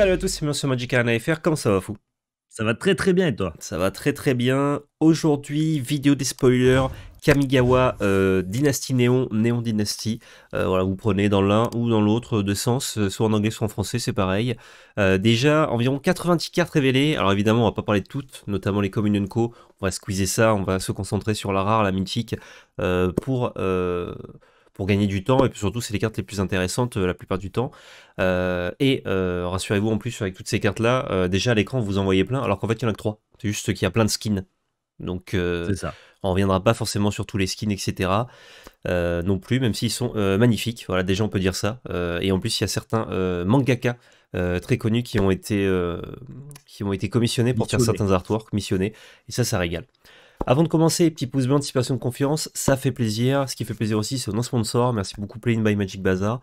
Salut à tous, c'est Monsieur FR, comment ça va fou Ça va très très bien et toi Ça va très très bien. Aujourd'hui, vidéo des spoilers, Kamigawa, euh, Dynasty Néon, Néon Dynasty. Euh, voilà, vous prenez dans l'un ou dans l'autre de sens, euh, soit en anglais, soit en français, c'est pareil. Euh, déjà, environ 90 cartes révélées. Alors évidemment, on va pas parler de toutes, notamment les Communion Co. On va squeezer ça, on va se concentrer sur la rare, la mythique, pour pour gagner du temps. Et puis surtout, c'est les cartes les plus intéressantes euh, la plupart du temps. Euh, et euh, rassurez-vous, en plus, avec toutes ces cartes-là, déjà à l'écran, vous en voyez plein, alors qu'en fait, il y en a que trois. C'est juste qu'il y a plein de skins. Donc, on reviendra pas forcément sur tous les skins, etc. non plus, même s'ils sont magnifiques. Voilà, déjà, on peut dire ça. et en plus, il y a certains mangaka très connus qui ont été, qui ont été commissionnés pour faire certains artworks, missionnés. Et ça, ça régale. Avant de commencer, petit pouce bleu, anticipation de confiance, ça fait plaisir. Ce qui fait plaisir aussi, c'est nos sponsors Merci beaucoup, Playing by Magic Bazaar.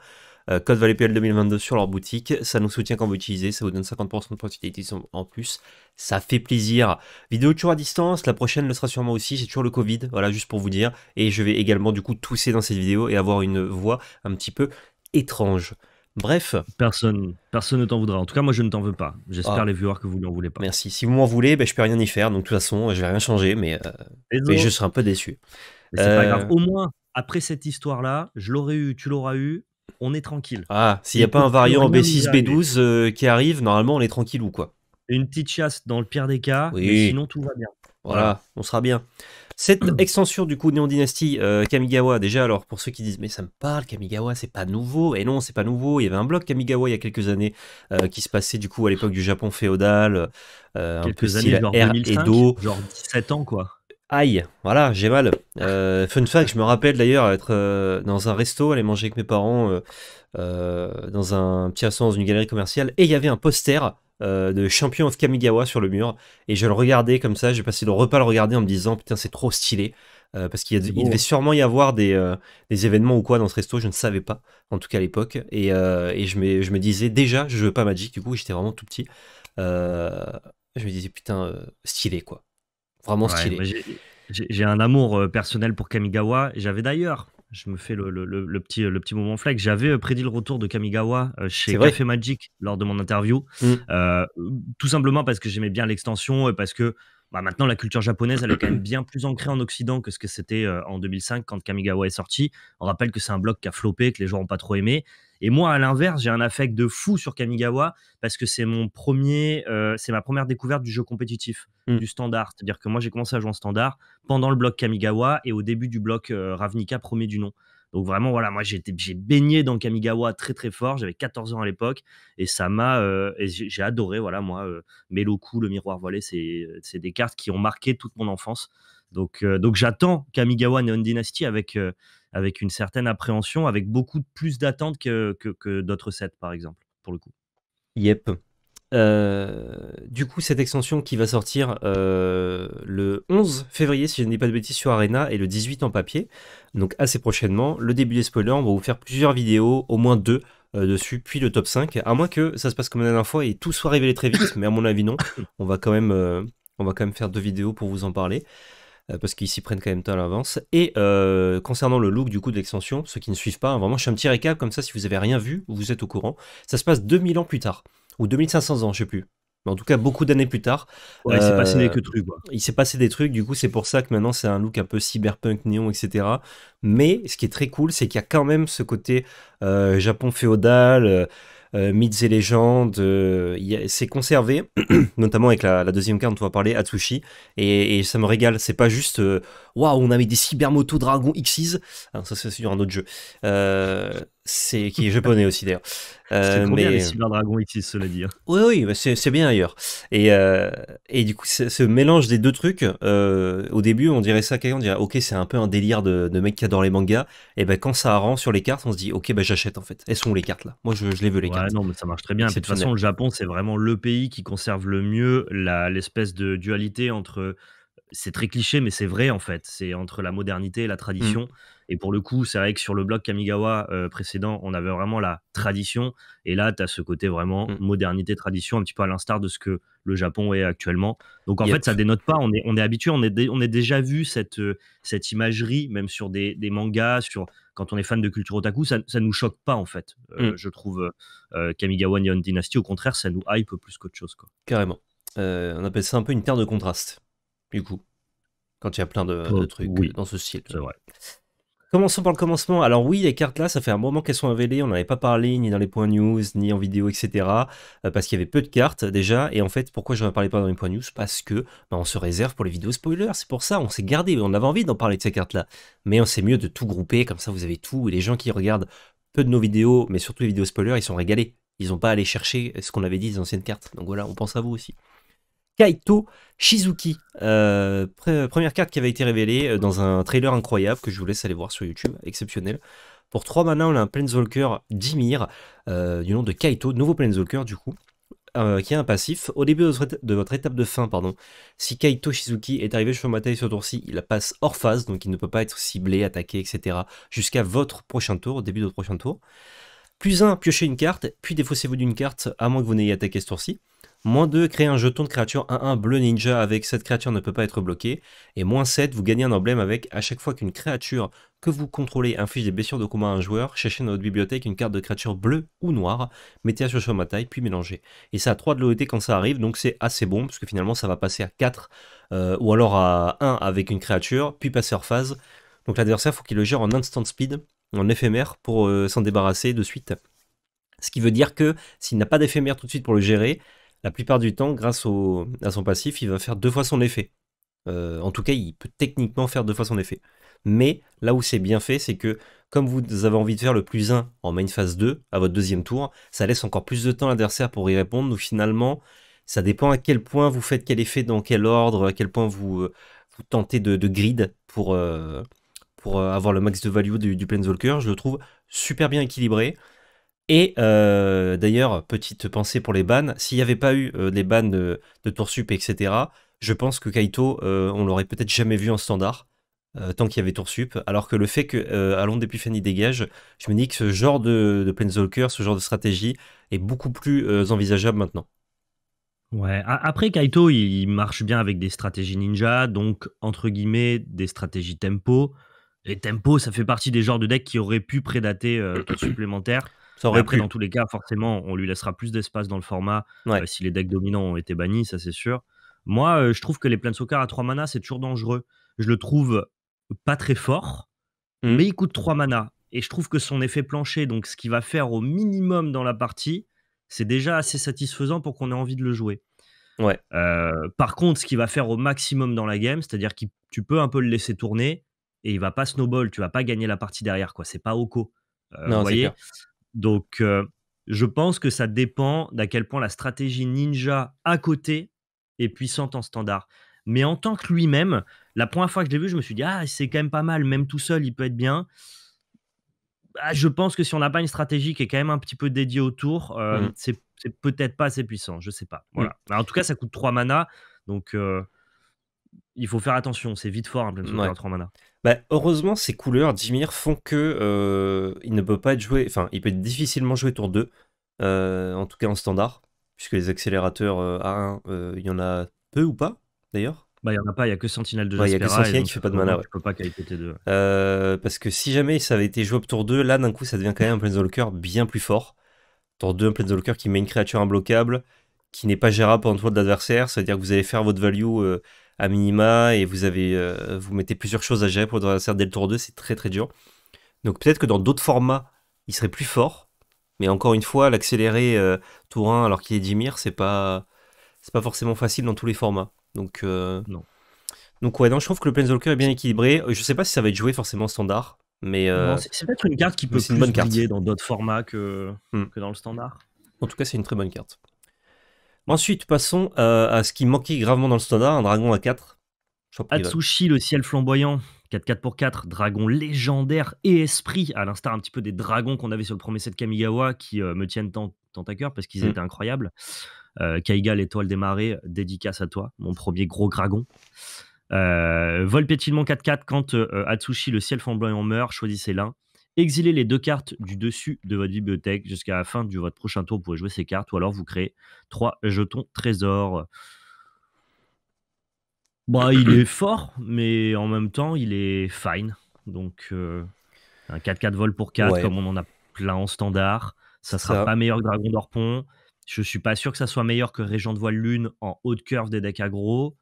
Euh, code ValetPL 2022 sur leur boutique. Ça nous soutient quand vous utilisez, ça vous donne 50% de profitabilité en plus. Ça fait plaisir. Vidéo toujours à distance, la prochaine le sera sûrement aussi. c'est toujours le Covid, voilà, juste pour vous dire. Et je vais également, du coup, tousser dans cette vidéo et avoir une voix un petit peu étrange. Bref. Personne personne ne t'en voudra. En tout cas, moi, je ne t'en veux pas. J'espère ah. les viewers que vous n'en voulez pas. Merci. Si vous m'en voulez, ben, je peux rien y faire. Donc, de toute façon, je vais rien changer, mais, euh, je serai un peu déçu. c'est pas grave. Euh. Au moins, après cette histoire-là, je l'aurais eu, tu l'auras eu. On est tranquille. Ah, s'il n'y a pas un variant B6, B12 euh, qui arrive, normalement, on est tranquille ou quoi Une petite chasse dans le pire des cas, mais sinon, tout va bien. voilà. on sera bien. Cette extension du coup Neon Dynasty euh, Kamigawa, déjà, alors pour ceux qui disent mais ça me parle, Kamigawa, c'est pas nouveau. Et non, c'est pas nouveau. Il y avait un bloc Kamigawa il y a quelques années euh, qui se passait du coup à l'époque du Japon féodal. Euh, quelques peu années, genre genre 17 ans quoi. Aïe, voilà, j'ai mal. fun fact, je me rappelle d'ailleurs être dans un resto, aller manger avec mes parents dans un petit restaurant dans une galerie commerciale, et il y avait un poster euh, de Champion of Kamigawa sur le mur. Et je le regardais comme ça, j'ai passé le repas à le regarder en me disant putain, c'est trop stylé. Euh, parce qu'il devait hein. sûrement y avoir des, euh, des, événements ou quoi dans ce resto, je ne savais pas, en tout cas à l'époque. Et, je, me, je, me, disais déjà, je veux pas Magic, du coup, j'étais vraiment tout petit. je me disais putain, stylé quoi. Vraiment stylé. j'ai un amour personnel pour Kamigawa. J'avais d'ailleurs je me fais le, petit, le petit moment flag. J'avais euh, prédit le retour de Kamigawa euh, chez Café Magic lors de mon interview, mmh. euh, tout simplement parce que j'aimais bien l'extension et parce que bah, maintenant, la culture japonaise, elle est quand même bien plus ancrée en Occident que ce que c'était euh, en 2005 quand Kamigawa est sorti. On rappelle que c'est un bloc qui a floppé, que les gens n'ont pas trop aimé. Et moi, à l'inverse, j'ai un affect de fou sur Kamigawa parce que c'est mon premier, euh, c'est ma première découverte du jeu compétitif, mm. du standard. C'est-à-dire que moi, j'ai commencé à jouer en standard pendant le bloc Kamigawa et au début du bloc euh, Ravnica, premier du nom. Donc vraiment, voilà, moi j'ai baigné dans Kamigawa très très fort. J'avais 14 ans à l'époque et ça m'a, euh, et j'ai adoré, voilà, moi, euh, Meloku, le miroir voilé, c'est des cartes qui ont marqué toute mon enfance. Donc, euh, donc j'attends Kamigawa Neon Dynasty avec, avec une certaine appréhension, avec beaucoup plus d'attente que, que, que d'autres sets, par exemple, pour le coup. Yep. Euh, du coup, cette extension qui va sortir euh, le 11 février, si je ne dis pas de bêtises, sur Arena et le 18 en papier, donc assez prochainement. Le début des spoilers, on va vous faire plusieurs vidéos, au moins deux euh, dessus, puis le top 5, à moins que ça se passe comme la dernière fois et tout soit révélé très vite, mais à mon avis non. On va quand même, on va quand même faire deux vidéos pour vous en parler. Euh, parce qu'ils s'y prennent quand même temps à l'avance. Et euh, concernant le look du coup de l'extension, ceux qui ne suivent pas, hein, vraiment, je fais un petit récap comme ça, si vous avez rien vu, vous êtes au courant. Ça se passe 2000 ans plus tard, ou 2500 ans, je ne sais plus. Mais en tout cas, beaucoup d'années plus tard. il s'est passé euh, des trucs. Il s'est passé des trucs, du coup, c'est pour ça que maintenant c'est un look un peu cyberpunk, néon, etc. Mais ce qui est très cool, c'est qu'il y a quand même ce côté Japon féodal euh, mythes et légendes. Euh, c'est conservé, notamment avec la, deuxième carte dont on va parler, Atsushi. et ça me régale. C'est pas juste euh, waouh, on avait des Cybermoto Dragon X's. Alors ah, ça, c'est sur un autre jeu. Euh, c'est qui est japonais aussi d'ailleurs. Euh, bien les Cyber Dragon X's, cela dit. Hein. Oui, oui, c'est bien ailleurs. Euh, et, du coup, ce mélange des deux trucs, euh, au début, on dirait ça, on dirait, ok, c'est un peu un délire de, de mec qui adore les mangas. Et ben quand ça rend sur les cartes, on se dit, ok, ben j'achète en fait. Elles sont où les cartes là Moi, je, les veux les ouais, cartes. Non, mais ça marche très bien. De toute façon, le Japon, c'est vraiment le pays qui conserve le mieux l'espèce de dualité entre c'est très cliché, mais c'est vrai en fait. C'est entre la modernité et la mmh. tradition. Et pour le coup, c'est vrai que sur le blog Kamigawa euh, précédent, on avait vraiment la tradition. Et là, tu as ce côté vraiment mmh. modernité-tradition, un petit peu à l'instar de ce que le Japon est actuellement. Donc en fait, ça dénote pas. On est, on est habitué, on, est, on est déjà vu cette, euh, cette imagerie, même sur des, mangas, sur quand on est fan de culture otaku, ça, ne nous choque pas en fait. Euh, mmh. Je trouve Kamigawa Neon Dynasty, au contraire, ça nous hype plus qu'autre chose. Quoi. Carrément. on appelle ça un peu une terre de contraste du coup, quand il y a plein de, trucs dans ce style. Commençons par le commencement. Alors oui, les cartes là, ça fait un moment qu'elles sont révélées. on n'en avait pas parlé ni dans les points news, ni en vidéo, etc. Euh, parce qu'il y avait peu de cartes déjà. Et en fait, pourquoi je n'en parlais pas dans les points news Parce que bah, on se réserve pour les vidéos spoilers. C'est pour ça, on s'est gardé, on avait envie d'en parler de ces cartes là. Mais on sait mieux de tout grouper, comme ça vous avez tout. Et les gens qui regardent peu de nos vidéos, mais surtout les vidéos spoilers, ils sont régalés. Ils n'ont pas allé chercher ce qu'on avait dit des anciennes cartes. Donc voilà, on pense à vous aussi. Kaito Shizuki. Euh, euh, première carte qui avait été révélée euh, dans un trailer incroyable que je vous laisse aller voir sur YouTube, exceptionnel. Pour 3 mana, on a un Planeswalker Dimir, du nom de Kaito, nouveau Planeswalker du coup, qui a un passif. Au début de votre, étape de fin, pardon, si Kaito Shizuki est arrivé sur ma taille ce tour-ci, il passe hors phase, donc il ne peut pas être ciblé, attaqué, etc. jusqu'à votre prochain tour, au début de votre prochain tour. Plus 1, piochez une carte, puis défaussez-vous d'une carte, à moins que vous n'ayez attaqué ce tour-ci. Moins 2, créez un jeton de créature 1-1 bleu ninja avec cette créature ne peut pas être bloquée. Et moins 7, vous gagnez un emblème avec à chaque fois qu'une créature que vous contrôlez inflige des blessures de combat à un joueur, cherchez dans votre bibliothèque une carte de créature bleue ou noire, mettez-la sur ma taille, puis mélangez. Et ça a 3 de loyauté quand ça arrive, donc c'est assez bon, parce que finalement ça va passer à 4, euh, ou alors à 1 avec une créature, puis passer en phase. Donc l'adversaire, faut qu'il le gère en instant speed, en éphémère, pour euh, s'en débarrasser de suite. Ce qui veut dire que s'il n'a pas d'éphémère tout de suite pour le gérer, la plupart du temps, grâce à son passif, il va faire deux fois son effet. Euh, en tout cas, il peut techniquement faire deux fois son effet. Mais là où c'est bien fait, c'est que comme vous avez envie de faire le plus 1 en main phase 2, à votre deuxième tour, ça laisse encore plus de temps à l'adversaire pour y répondre. Donc finalement, ça dépend à quel point vous faites quel effet, dans quel ordre, à quel point vous, euh, tentez de, grid pour, euh, pour avoir le max de value du, du Planeswalker. Je le trouve super bien équilibré. Et euh, d'ailleurs, petite pensée pour les bans, s'il n'y avait pas eu des euh, les bans de, de Toursup, etc., je pense que Kaito, on euh, on l'aurait peut-être jamais vu en standard, tant qu'il y avait Toursup, alors que le fait que Allons d'Epiphanie dégage, je me dis que ce genre de, de ce genre de stratégie, est beaucoup plus envisageable maintenant. Ouais, après Kaito, il marche bien avec des stratégies ninja, donc entre guillemets, des stratégies tempo. Et tempo, ça fait partie des genres de decks qui auraient pu prédater tout supplémentaire. Ça aurait pris dans tous les cas, forcément, on lui laissera plus d'espace dans le format euh, si les decks dominants ont été bannis, ça c'est sûr. Moi, euh, je trouve que les soccer à 3 mana, c'est toujours dangereux. Je le trouve pas très fort, mmh. mais il coûte 3 mana. Et je trouve que son effet plancher, donc ce qu'il va faire au minimum dans la partie, c'est déjà assez satisfaisant pour qu'on ait envie de le jouer. Ouais. Euh, par contre, ce qu'il va faire au maximum dans la game, c'est-à-dire que tu peux un peu le laisser tourner et il va pas snowball, tu vas pas gagner la partie derrière, quoi. C'est pas Oko. non, vous voyez donc, euh, je pense que ça dépend d'à quel point la stratégie ninja à côté est puissante en standard. Mais en tant que lui-même, la première fois que je l'ai vu, je me suis dit, ah, c'est quand même pas mal, même tout seul, il peut être bien. Ah, je pense que si on n'a pas une stratégie qui est quand même un petit peu dédiée autour, euh, mm. c'est peut-être pas assez puissant, je sais pas. Mm. en tout cas, ça coûte 3 mana, donc euh, il faut faire attention, c'est vite fort, 3 hein, mana. Bah, heureusement, ces couleurs Dimir font que euh, il ne peut pas être joué, enfin, il peut être difficilement joué tour 2, euh, en tout cas en standard, puisque les accélérateurs A1, euh, il y en a peu ou pas, d'ailleurs Bah, il n'y en a pas, il n'y a que Sentinel de Il ouais, n'y a que qui fait pas de mana, ouais. peux pas 2 parce que si jamais ça avait été jouable tour 2, là, d'un coup, ça devient quand même un Planeswalker bien plus fort. Tour 2, un Planeswalker qui met une créature imbloquable, qui n'est pas gérable pendant le de l'adversaire, c'est-à-dire que vous allez faire votre value à minima et vous avez euh, vous mettez plusieurs choses à gérer pour faire dès le tour 2, c'est très très dur. Donc peut-être que dans d'autres formats, il serait plus fort, mais encore une fois, l'accélérer euh, tour 1 alors qu'il est 10 mire, c'est pas c'est pas forcément facile dans tous les formats. Donc euh, non. Donc ouais, non, je trouve que le Planeswalker est bien équilibré. Je sais pas si ça va être joué forcément standard, mais c'est peut-être une carte qui peut une bonne carte. dans d'autres formats que, hmm. que dans le standard. En tout cas, c'est une très bonne carte. Ensuite, passons euh, à, ce qui manquait gravement dans le standard, un dragon à 4. Atsushi, le ciel flamboyant, 4-4 pour 4, dragon légendaire et esprit, à l'instar un petit peu des dragons qu'on avait sur le premier set Kamigawa, qui euh, me tiennent tant, à cœur parce qu'ils hmm. étaient incroyables. Euh, Kaiga, l'étoile des marées, dédicace à toi, mon premier gros dragon. vol pétillement 4-4, quand Atsushi, le ciel flamboyant meurt, choisissez l'un. Exilez les deux cartes du dessus de votre bibliothèque. Jusqu'à la fin de votre prochain tour, vous jouer ces cartes ou alors vous créez trois jetons trésors. Bah, il est fort, mais en même temps, il est fine. Donc, euh, un 4-4 vol pour 4, comme on en a plein en standard. Ça sera pas meilleur que Dragon d'Orpon. Je suis pas sûr que ça soit meilleur que Régent de Voile Lune en haute de curve des decks aggro.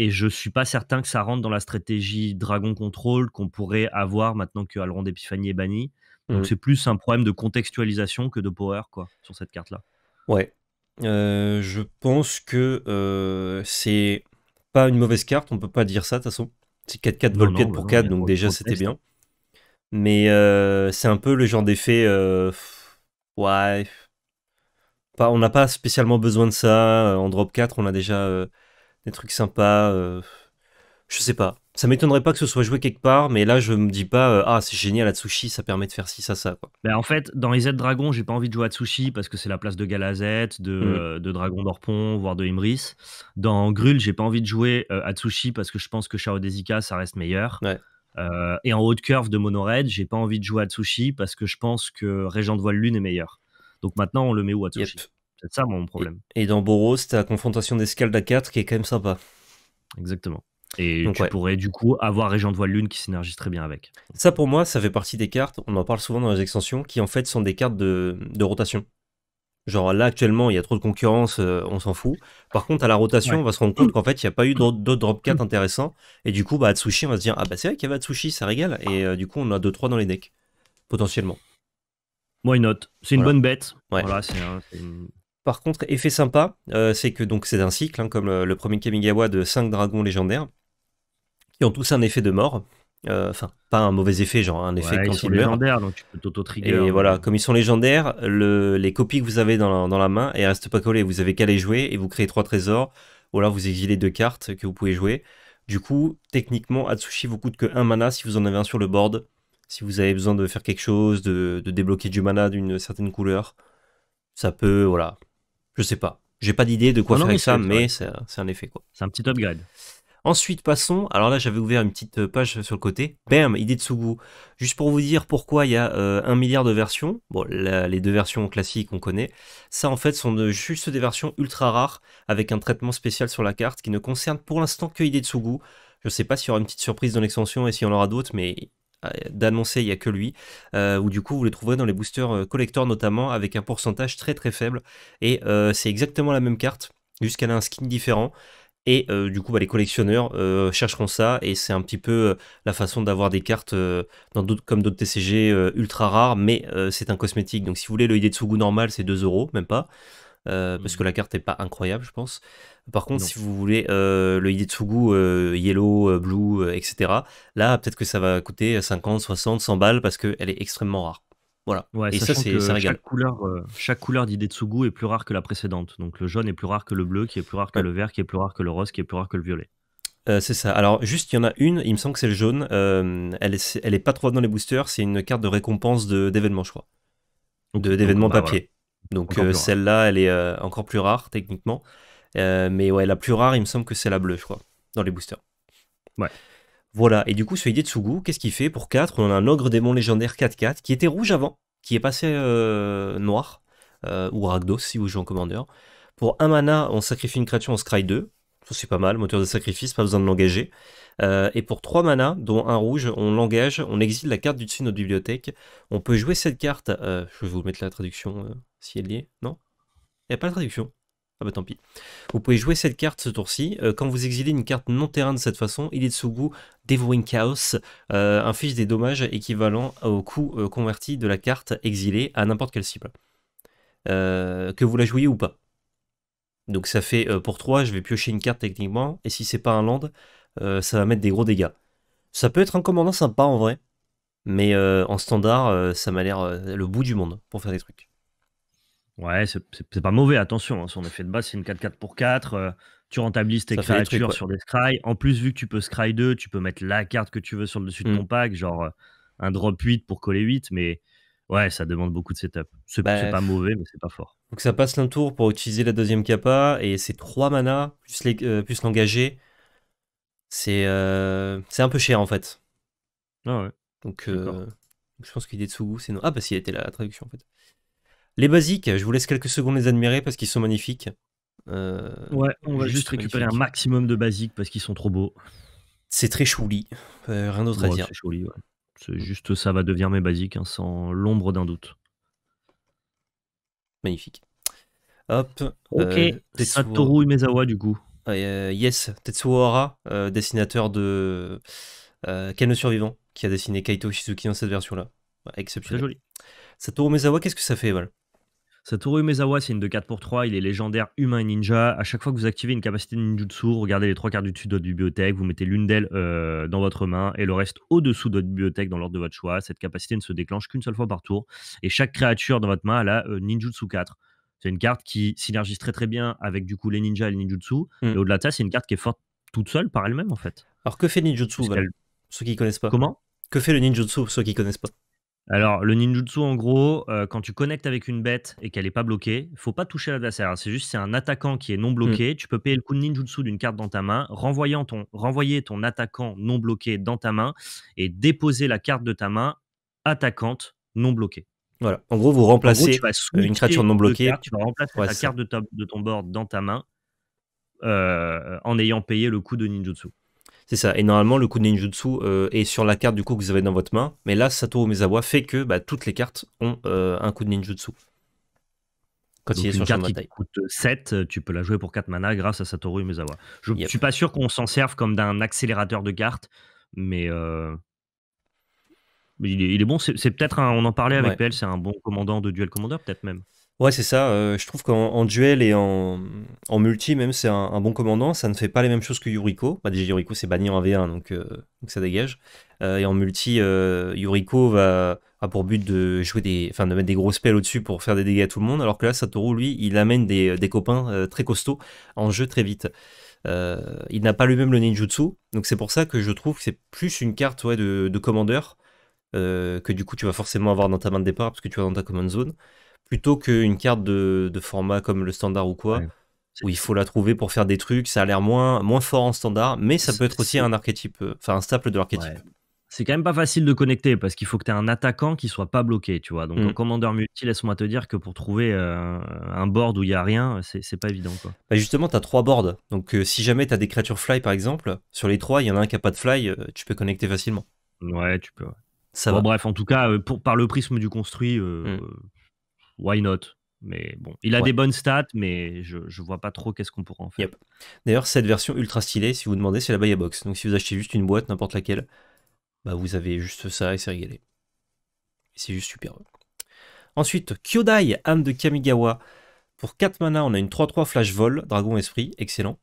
Et je suis pas certain que ça rentre dans la stratégie Dragon Control qu'on pourrait avoir maintenant que Alrond est banni. Donc mmh. c'est plus un problème de contextualisation que de power quoi sur cette carte là. Ouais. Euh, je pense que euh, c'est pas une mauvaise carte, on peut pas dire ça de toute façon. C'est 4-4 vol pour 4, donc déjà c'était bien. Hein. Mais euh, c'est un peu le genre d'effet. ouais. Pas, on n'a pas spécialement besoin de ça. En drop 4, on a déjà des trucs sympas. Euh, je sais pas. Ça m'étonnerait pas que ce soit joué quelque part, mais là je me dis pas euh, ah c'est génial Atsushi, ça permet de faire ci ça ça quoi. Ben, en fait dans les Z Dragon j'ai pas envie de jouer Atsushi parce que c'est la place de Galazet, de, mm. euh, de Dragon d'Orpon, voire de Imris. Dans Grul j'ai pas envie de jouer à Atsushi parce que je pense que Charo Desika ça reste meilleur. et en haute curve de Monored j'ai pas envie de jouer Atsushi parce que je pense que Régent de Voile Lune est meilleur. Donc maintenant on le met où Atsushi c'est ça mon problème. Et, dans Boros, la confrontation d'Escalda 4 qui est quand même sympa. Exactement. Et Donc, tu pourrais du coup avoir Régent de Voile Lune qui synergise très bien avec. Ça pour moi, ça fait partie des cartes, on en parle souvent dans les extensions, qui en fait sont des cartes de, de rotation. Genre là actuellement, il y a trop de concurrence, euh, on s'en fout. Par contre, à la rotation, on va se rendre compte mm. qu'en fait, il n'y a pas eu d'autres drop 4 intéressants. Et du coup, bah, Atsushi, on va se dire, ah bah c'est vrai qu'il y avait Atsushi, ça régale. Et euh, du coup, on a 2-3 dans les decks, potentiellement. Moi, une note. C'est une bonne bête. Voilà, c'est une par contre, effet sympa, euh, c'est que donc c'est un cycle, hein, comme euh, le, premier Kamigawa de 5 dragons légendaires, qui ont tous un effet de mort. Euh, enfin, pas un mauvais effet, genre un effet quand ils sont légendaires, donc tu peux t'auto-trigger. Et hein. voilà, comme ils sont légendaires, les copies que vous avez dans la, main, elles restent pas collées. Vous avez qu'à les jouer et vous créez trois trésors, ou vous exilez deux cartes que vous pouvez jouer. Du coup, techniquement, Atsushi vous coûte que 1 mana si vous en avez un sur le board, si vous avez besoin de faire quelque chose, de, de débloquer du mana d'une certaine couleur. Ça peut, voilà, je sais pas. J'ai pas d'idée de quoi ah faire avec ça, mais c'est un effet quoi. C'est un petit upgrade. Ensuite, passons. Alors là, j'avais ouvert une petite euh, page sur le côté. Bam, idée de Juste pour vous dire pourquoi il y a euh, un milliard de versions. Bon, les deux versions classiques, qu'on connaît. Ça, en fait, sont de, juste des versions ultra rares avec un traitement spécial sur la carte qui ne concerne pour l'instant que idée de Je sais pas s'il y aura une petite surprise dans l'extension et s'il y en aura d'autres, mais euh, d'annoncer, il n'y a que lui, Ou euh, où du coup vous les trouverez dans les boosters euh, collector notamment avec un pourcentage très très faible. Et c'est exactement la même carte, Jusqu'à un skin différent. Et du coup, bah, les collectionneurs chercheront ça, et c'est un petit peu la façon d'avoir des cartes dans comme d'autres TCG ultra rares, mais c'est un cosmétique. Donc si vous voulez le Idetsugu normal, c'est 2 euros, même pas. Euh, parce mm. que la carte n'est pas incroyable, je pense. Par contre, si vous voulez euh, le Idetsugu euh, Yellow, Blue, etc., là, peut-être que ça va coûter 50, 60, 100 balles parce qu'elle est extrêmement rare. Voilà. et ça, c'est Chaque couleur, chaque couleur est plus rare que la précédente. Donc le jaune est plus rare que le bleu, qui est plus rare que le vert, qui est plus rare que le rose, qui est plus rare que le violet. c'est ça. Alors, juste, il y en a une, il me semble que c'est le jaune. elle, est, elle est pas trop dans les boosters, c'est une carte de récompense d'événements, je crois. De, d'événements bah, papier. Donc euh, celle-là, elle est euh, encore plus rare techniquement. Euh, mais ouais, la plus rare, il me semble que c'est la bleue, je crois, dans les boosters. Ouais. Voilà, et du coup, ce Tsugu, qu'est-ce qu'il fait Pour 4, on a un ogre démon légendaire 4-4 qui était rouge avant, qui est passé noir, ou Ragdos si vous jouez en commandeur. Pour 1 mana, on sacrifie une créature, en scry 2. Ça, c'est pas mal, moteur de sacrifice, pas besoin de l'engager. et pour 3 mana, dont un rouge, on l'engage, on exile la carte du dessus de notre bibliothèque. On peut jouer cette carte, je vais vous mettre la traduction si elle est. Non Il n'y a pas de traduction. Ah bah tant pis. Vous pouvez jouer cette carte ce tour-ci. Euh, quand vous exilez une carte non terrain de cette façon, il est sous goût Devouring Chaos euh, Un inflige des dommages équivalents au coût euh, converti de la carte exilée à n'importe quelle cible. que vous la jouiez ou pas. Donc ça fait pour 3, je vais piocher une carte techniquement, et si c'est pas un land, ça va mettre des gros dégâts. Ça peut être un commandant sympa en vrai, mais en standard, ça m'a l'air le bout du monde pour faire des trucs. Ouais, c'est pas mauvais, attention. Hein, son effet de base, c'est une 4-4 pour 4. Euh, tu rentabilises tes créatures sur des scry. En plus, vu que tu peux scry 2, tu peux mettre la carte que tu veux sur le dessus de ton mmh. pack, genre euh, un drop 8 pour coller 8, mais ouais, ça demande beaucoup de setup. C'est bah, pas mauvais, mais c'est pas fort. Donc ça passe l'un tour pour utiliser la deuxième kappa, et c'est 3 mana, euh, plus l'engager. C'est c'est un peu cher en fait. Ah ouais. Donc je pense qu'il est non. Ah bah s'il était la traduction en fait. Les basiques, je vous laisse quelques secondes les admirer parce qu'ils sont magnifiques. Euh, ouais, on va juste, récupérer un maximum de basiques parce qu'ils sont trop beaux. C'est très chouli, euh, rien d'autre à dire. C'est ouais. C'est juste ça va devenir mes basiques, hein, sans l'ombre d'un doute. Magnifique. Hop. Euh, ok. Satoru Umezawa du coup. Ah, yes, Tetsuo Hara, dessinateur de Ken le Survivant, qui a dessiné Kaito Shizuki dans cette version-là. exceptionnel. Très joli. Satoru Umezawa, qu'est-ce que ça fait, Val Satoru Umezawa, c'est une de 4 pour 3. Il est légendaire, humain et ninja. À chaque fois que vous activez une capacité de ninjutsu, regardez les trois quarts du dessus de votre bibliothèque. Vous mettez l'une d'elles euh, dans votre main et le reste au-dessous de votre bibliothèque dans l'ordre de votre choix. Cette capacité ne se déclenche qu'une seule fois par tour. Et chaque créature dans votre main, a euh, ninjutsu 4. C'est une carte qui synergise très très bien avec du coup les ninjas et les ninjutsu. Hmm. Et au-delà de ça, c'est une carte qui est forte toute seule par elle-même en fait. Alors que fait ninjutsu Ceux qui connaissent pas. Comment Que fait le ninjutsu ceux qui connaissent pas alors, le ninjutsu, en gros, euh, quand tu connectes avec une bête et qu'elle n'est pas bloquée, faut pas toucher l'adversaire. C'est juste, c'est un attaquant qui est non mm. bloqué. Tu peux payer le coup de ninjutsu d'une carte dans ta main, renvoyant ton, renvoyer ton attaquant non bloqué dans ta main et déposer la carte de ta main attaquante non bloquée. Voilà. En gros, vous remplacez une créature non bloquée. tu vas remplacer la carte de, de, ton board dans ta main euh, en ayant payé le coup de ninjutsu. C'est ça. Et normalement, le coup de ninjutsu euh, est sur la carte du coup que vous avez dans votre main. Mais là, Satoru Mezawa fait que bah, toutes les cartes ont euh, un coup de ninjutsu. Quand Donc il est une carte qui coûte 7, euh, tu peux la jouer pour 4 mana grâce à Satoru Mezawa. Je ne suis pas sûr qu'on s'en serve comme d'un accélérateur de cartes, mais, il, est, bon. C'est peut-être, on en parlait avec PL, c'est un bon commandant de duel commander, peut-être même. Ouais, c'est ça. Euh, je trouve qu'en duel et en, multi, même, c'est un, bon commandant. Ça ne fait pas les mêmes choses que Yuriko. Bah, déjà, Yuriko, c'est banni en v 1 donc, euh, donc ça dégage. Euh, et en multi, Yuriko va, a pour but de jouer des, enfin, de mettre des grosses spells au-dessus pour faire des dégâts à tout le monde. Alors que là, Satoru, lui, il amène des, copains très costauds en jeu très vite. il n'a pas lui-même le ninjutsu. Donc, c'est pour ça que je trouve que c'est plus une carte ouais, de, commandeur que du coup, tu vas forcément avoir dans ta main de départ parce que tu vas dans ta command zone plutôt qu'une carte de, format comme le standard ou quoi, où il faut la trouver pour faire des trucs. Ça a l'air moins, moins fort en standard, mais ça peut être aussi un archétype, euh, enfin un staple de l'archétype. C'est quand même pas facile de connecter parce qu'il faut que tu un attaquant qui soit pas bloqué, tu vois. Donc un mm. en commandeur multi, laisse-moi te dire que pour trouver euh, un board où il y a rien, c'est pas évident. Quoi. Bah justement, tu as trois boards. Donc euh, si jamais tu as des créatures fly par exemple, sur les trois, il y en a un qui a pas de fly, tu peux connecter facilement. Ouais, tu peux. Ça bon, va. Bref, en tout cas, pour, par le prisme du construit, mm why not mais bon, il a des bonnes stats, mais je, vois pas trop qu'est-ce qu'on pourrait en faire. D'ailleurs, cette version ultra stylée, si vous demandez, c'est la Baya Box. Donc si vous achetez juste une boîte, n'importe laquelle, bah vous avez juste ça et c'est régalé. C'est juste super. Ensuite, Kyodai, âme de Kamigawa. Pour 4 mana, on a une 3-3 flash vol, dragon esprit, excellent.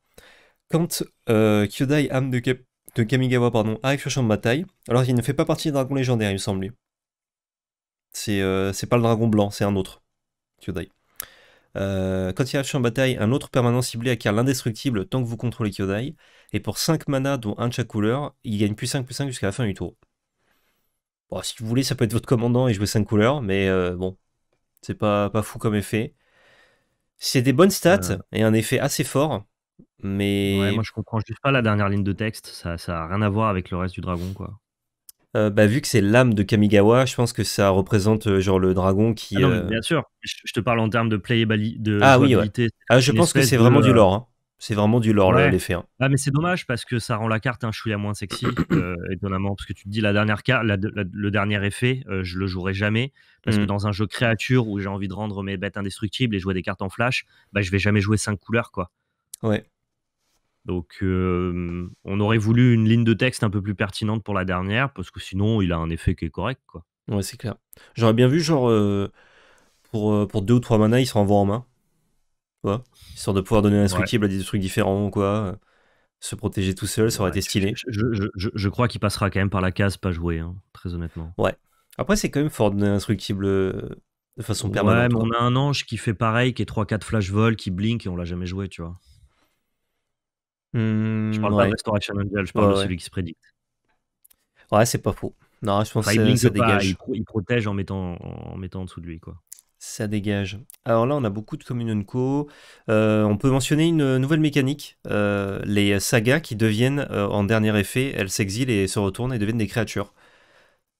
Quand euh, Kyodai, âme de, Kamigawa, pardon, arrive sur le champ de bataille, alors il ne fait pas partie des dragons légendaires, il me semble. C'est euh, pas le dragon blanc, c'est un autre. Kyodai. Euh, quand il arrive en bataille, un autre permanent ciblé acquiert l'indestructible tant que vous contrôlez Kyodai. Et pour 5 mana, dont un de chaque couleur, il gagne plus 5 plus 5 jusqu'à la fin du tour. Bon, si vous voulez, ça peut être votre commandant et jouer 5 couleurs, mais euh, bon, c'est pas, pas fou comme effet. C'est des bonnes stats euh. et un effet assez fort, mais. Ouais, moi je comprends juste pas la dernière ligne de texte, ça, ça a rien à voir avec le reste du dragon, quoi. Euh, bah, vu que c'est l'âme de Kamigawa, je pense que ça représente euh, genre le dragon qui. Ah euh, bien sûr, je, te parle en termes de playability. De ah oui, ah, je pense que hein. c'est vraiment, du lore. C'est vraiment du lore, l'effet. mais c'est dommage parce que ça rend la carte un chouïa moins sexy, étonnamment. Parce que tu te dis, la dernière carte, le dernier effet, je le jouerai jamais. Parce que mm. dans un jeu créature où j'ai envie de rendre mes bêtes indestructibles et jouer des cartes en flash, bah, je vais jamais jouer cinq couleurs, quoi. Ouais. Donc, on aurait voulu une ligne de texte un peu plus pertinente pour la dernière, parce que sinon, il a un effet qui est correct. Quoi. Ouais, c'est clair. J'aurais bien vu, genre, euh, pour, euh, pour deux ou trois manas, il se renvoie en main. Quoi Histoire de pouvoir donner l'instructible à des trucs différents, quoi. Se protéger tout seul, ça aurait été stylé. Je, crois qu'il passera quand même par la case pas jouer, hein, très honnêtement. Ouais. Après, c'est quand même fort donner instructible euh, de façon permanente. Ouais, mais hein. on a un ange qui fait pareil, qui est 3-4 flash vol, qui blink et on l'a jamais joué, tu vois je parle de hmm, pas de Restauration Angel, je parle de celui qui se prédicte. Ouais, c'est pas faux. Non, je ça, Il, protège en mettant, en mettant en dessous de lui, quoi. Ça dégage. Alors là, on a beaucoup de Communion Co. Euh, on peut mentionner une nouvelle mécanique. Euh, les sagas qui deviennent, euh, en dernier effet, elles s'exilent et se retournent et deviennent des créatures.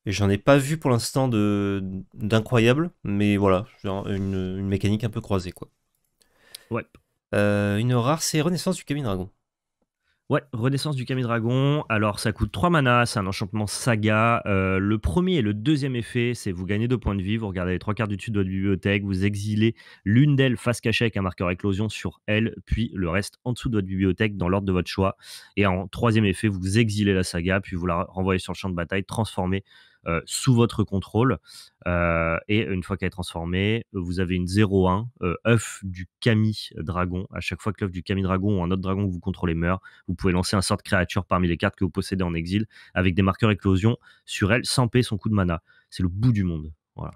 j'en ai pas vu pour l'instant d'incroyable, mais voilà, genre une, une, mécanique un peu croisée, quoi. Ouais. une rare, c'est Renaissance du Camille Dragon. Ouais, Renaissance du Dragon, Alors, ça coûte 3 manas, c'est un enchantement saga. Euh, le premier et le deuxième effet, c'est vous gagnez 2 points de vie, vous regardez les 3 quarts du dessus de votre bibliothèque, vous exilez l'une d'elles face cachée avec un marqueur éclosion sur elle, puis le reste en dessous de votre bibliothèque dans l'ordre de votre choix. Et en troisième effet, vous exilez la saga, puis vous la renvoyez sur le champ de bataille, transformée euh, sous votre contrôle. Euh, et une fois qu'elle est transformée, vous avez une 0-1 euh, œuf du Kami Dragon. À chaque fois que l'œuf du Kami Dragon ou un autre dragon que vous contrôlez meurt, vous pouvez lancer un sort de créature parmi les cartes que vous possédez en exil avec des marqueurs éclosion sur elle sans payer son coup de mana. C'est le bout du monde. Voilà.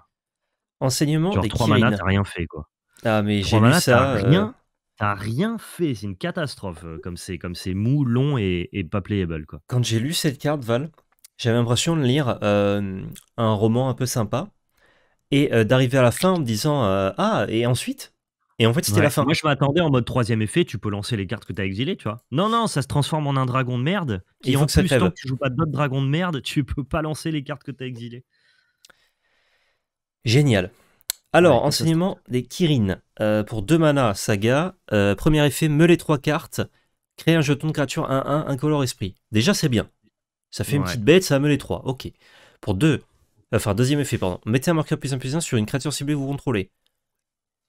Enseignement Genre 3 t'as rien fait quoi. Ah mais j'ai ça. Rien, T'as rien fait, c'est une catastrophe, comme c'est comme c'est mou, long et, et pas playable quoi. Quand j'ai lu cette carte Val, j'avais l'impression de lire euh, un roman un peu sympa et euh, d'arriver à la fin en me disant euh, Ah, et ensuite Et en fait, c'était la fin. Moi, je m'attendais en mode troisième effet, tu peux lancer les cartes que tu as exilées, tu vois. Non, non, ça se transforme en un dragon de merde. Et, en plus, tant que tu joues pas d'autres dragons de merde, tu peux pas lancer les cartes que tu as exilées. Génial. Alors, enseignement des Kirin. pour deux mana saga, premier effet, meuler les trois cartes, créer un jeton de créature 1-1, color esprit. Déjà, c'est bien. Ça fait une petite bête, ça me les 3. Ok. Pour 2, enfin deuxième effet, pardon. Mettez un marqueur plus 1 plus 1 sur une créature ciblée que vous contrôlez.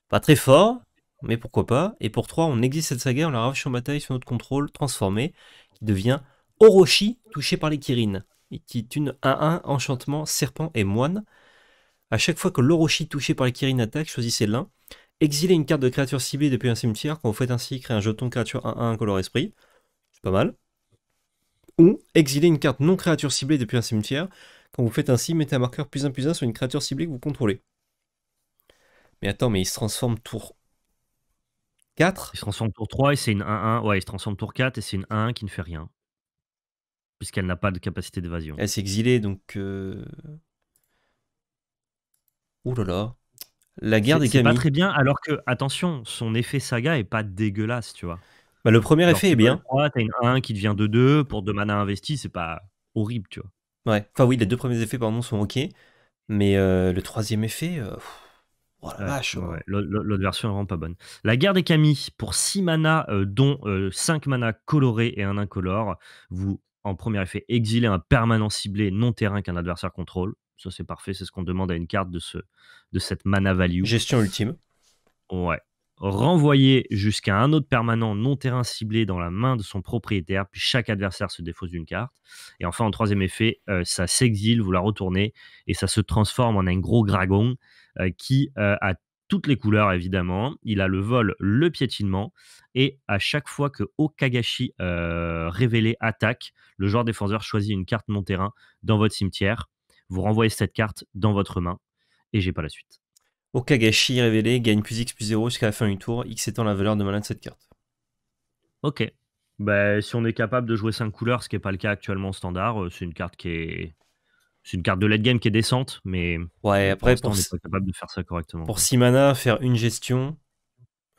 Pas très fort, mais pourquoi pas. Et pour 3, on existe cette saga, on la sur en bataille sur notre contrôle transformé, qui devient Orochi, touché par les Kirin, et qui est une 1-1 enchantement, serpent et moine. À chaque fois que l'Orochi touché par les Kirin attaque, choisissez l'un. Exilez une carte de créature ciblée depuis un cimetière. Quand vous faites ainsi, créez un jeton créature 1-1 color esprit. C'est pas mal ou exiler une carte non créature ciblée depuis un cimetière. Quand vous faites ainsi, mettez un marqueur plus 1 plus 1 sur une créature ciblée que vous contrôlez. Mais attends, mais il se transforme tour 4 Il se transforme tour 3 et c'est une 1-1. Ouais, il se transforme tour 4 et c'est une 1-1 qui ne fait rien. Puisqu'elle n'a pas de capacité d'évasion. Elle s'est exilée, donc... Euh... là là. La guerre des camis. pas très bien, alors que, attention, son effet saga est pas dégueulasse, tu vois. Bah, le premier effet est bien. T'as une 1 qui devient 2-2 pour 2 mana investis, c'est pas horrible, tu vois. Ouais, enfin oui, les deux premiers effets, pardon, sont ok. Mais euh, le troisième effet. Euh, oh la vache. Hein. L'autre version est vraiment pas bonne. La guerre des Camis, pour 6 manas, euh, dont 5 manas colorés et un incolore, vous, en premier effet, exilez un permanent ciblé non-terrain qu'un adversaire contrôle. Ça, c'est parfait, c'est ce qu'on demande à une carte de, ce, de cette mana value. Gestion ultime. Ouais renvoyer jusqu'à un autre permanent non terrain ciblé dans la main de son propriétaire, puis chaque adversaire se défausse d'une carte. Et enfin, en troisième effet, euh, ça s'exile, vous la retournez, et ça se transforme en un gros dragon euh, qui euh, a toutes les couleurs, évidemment. Il a le vol, le piétinement, et à chaque fois que Okagashi révélé attaque, le joueur défenseur choisit une carte non terrain dans votre cimetière. Vous renvoyez cette carte dans votre main, et j'ai pas la suite. Okagashi révélé gagne plus X plus 0 jusqu'à la fin du tour, X étant la valeur de mana de cette carte. Ok. Bah, si on est capable de jouer 5 couleurs, ce qui n'est pas le cas actuellement standard, euh, c'est une carte qui est. C'est une carte de late game qui est décente, mais. Ouais, après, pour, on n'est pas capable de faire ça correctement. Pour 6 mana, faire une gestion.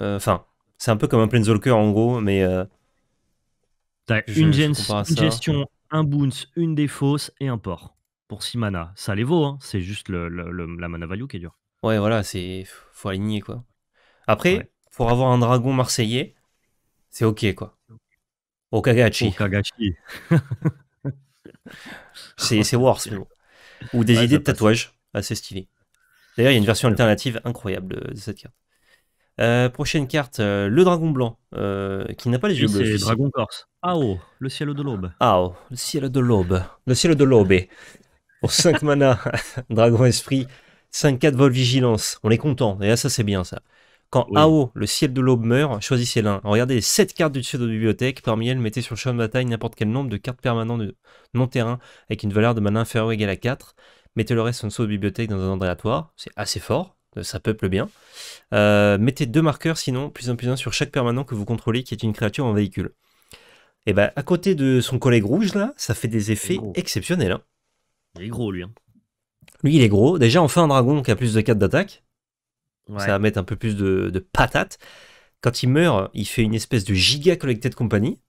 Euh, enfin, c'est un peu comme un Planeswalker en gros, mais. Euh, une, gestion, un bounce, une défausse et un port pour 6 mana. Ça les vaut, hein. c'est juste la mana value qui est dure. Ouais, voilà, c'est faut aligner quoi. Après, pour avoir un dragon marseillais, c'est ok quoi. Okagachi. Okagachi. c'est worse, Ou des idées de tatouage, assez stylé. D'ailleurs, il y a une version alternative incroyable de cette carte. Euh, prochaine carte, euh, le dragon blanc, euh, qui n'a pas les yeux bleus. C'est dragon corse. Ah le ciel de l'aube. Ah le ciel de l'aube. Le ciel de l'aube. Pour 5 mana, dragon esprit, 5-4 vol vigilance, on est content. Et là, ça, c'est bien ça. Quand AO, le ciel de l'aube meurt, choisissez l'un. Regardez les 7 cartes du dessus de la bibliothèque. Parmi elles, mettez sur le champ de bataille n'importe quel nombre de cartes permanentes de non-terrain avec une valeur de mana inférieure ou égale à 4. Mettez le reste en dessous de la bibliothèque dans un ordre C'est assez fort, ça peuple bien. Euh, mettez deux marqueurs, sinon, plus un plus un sur chaque permanent que vous contrôlez qui est une créature en véhicule. Et eh ben, à côté de son collègue rouge, là, ça fait des effets exceptionnels. Hein. Il est gros, lui. Hein. Lui, il est gros. Déjà, on fait un dragon qui a plus de 4 d'attaque. Ça va mettre un peu plus de, patates. Quand il meurt, il fait une espèce de giga collecté de compagnie.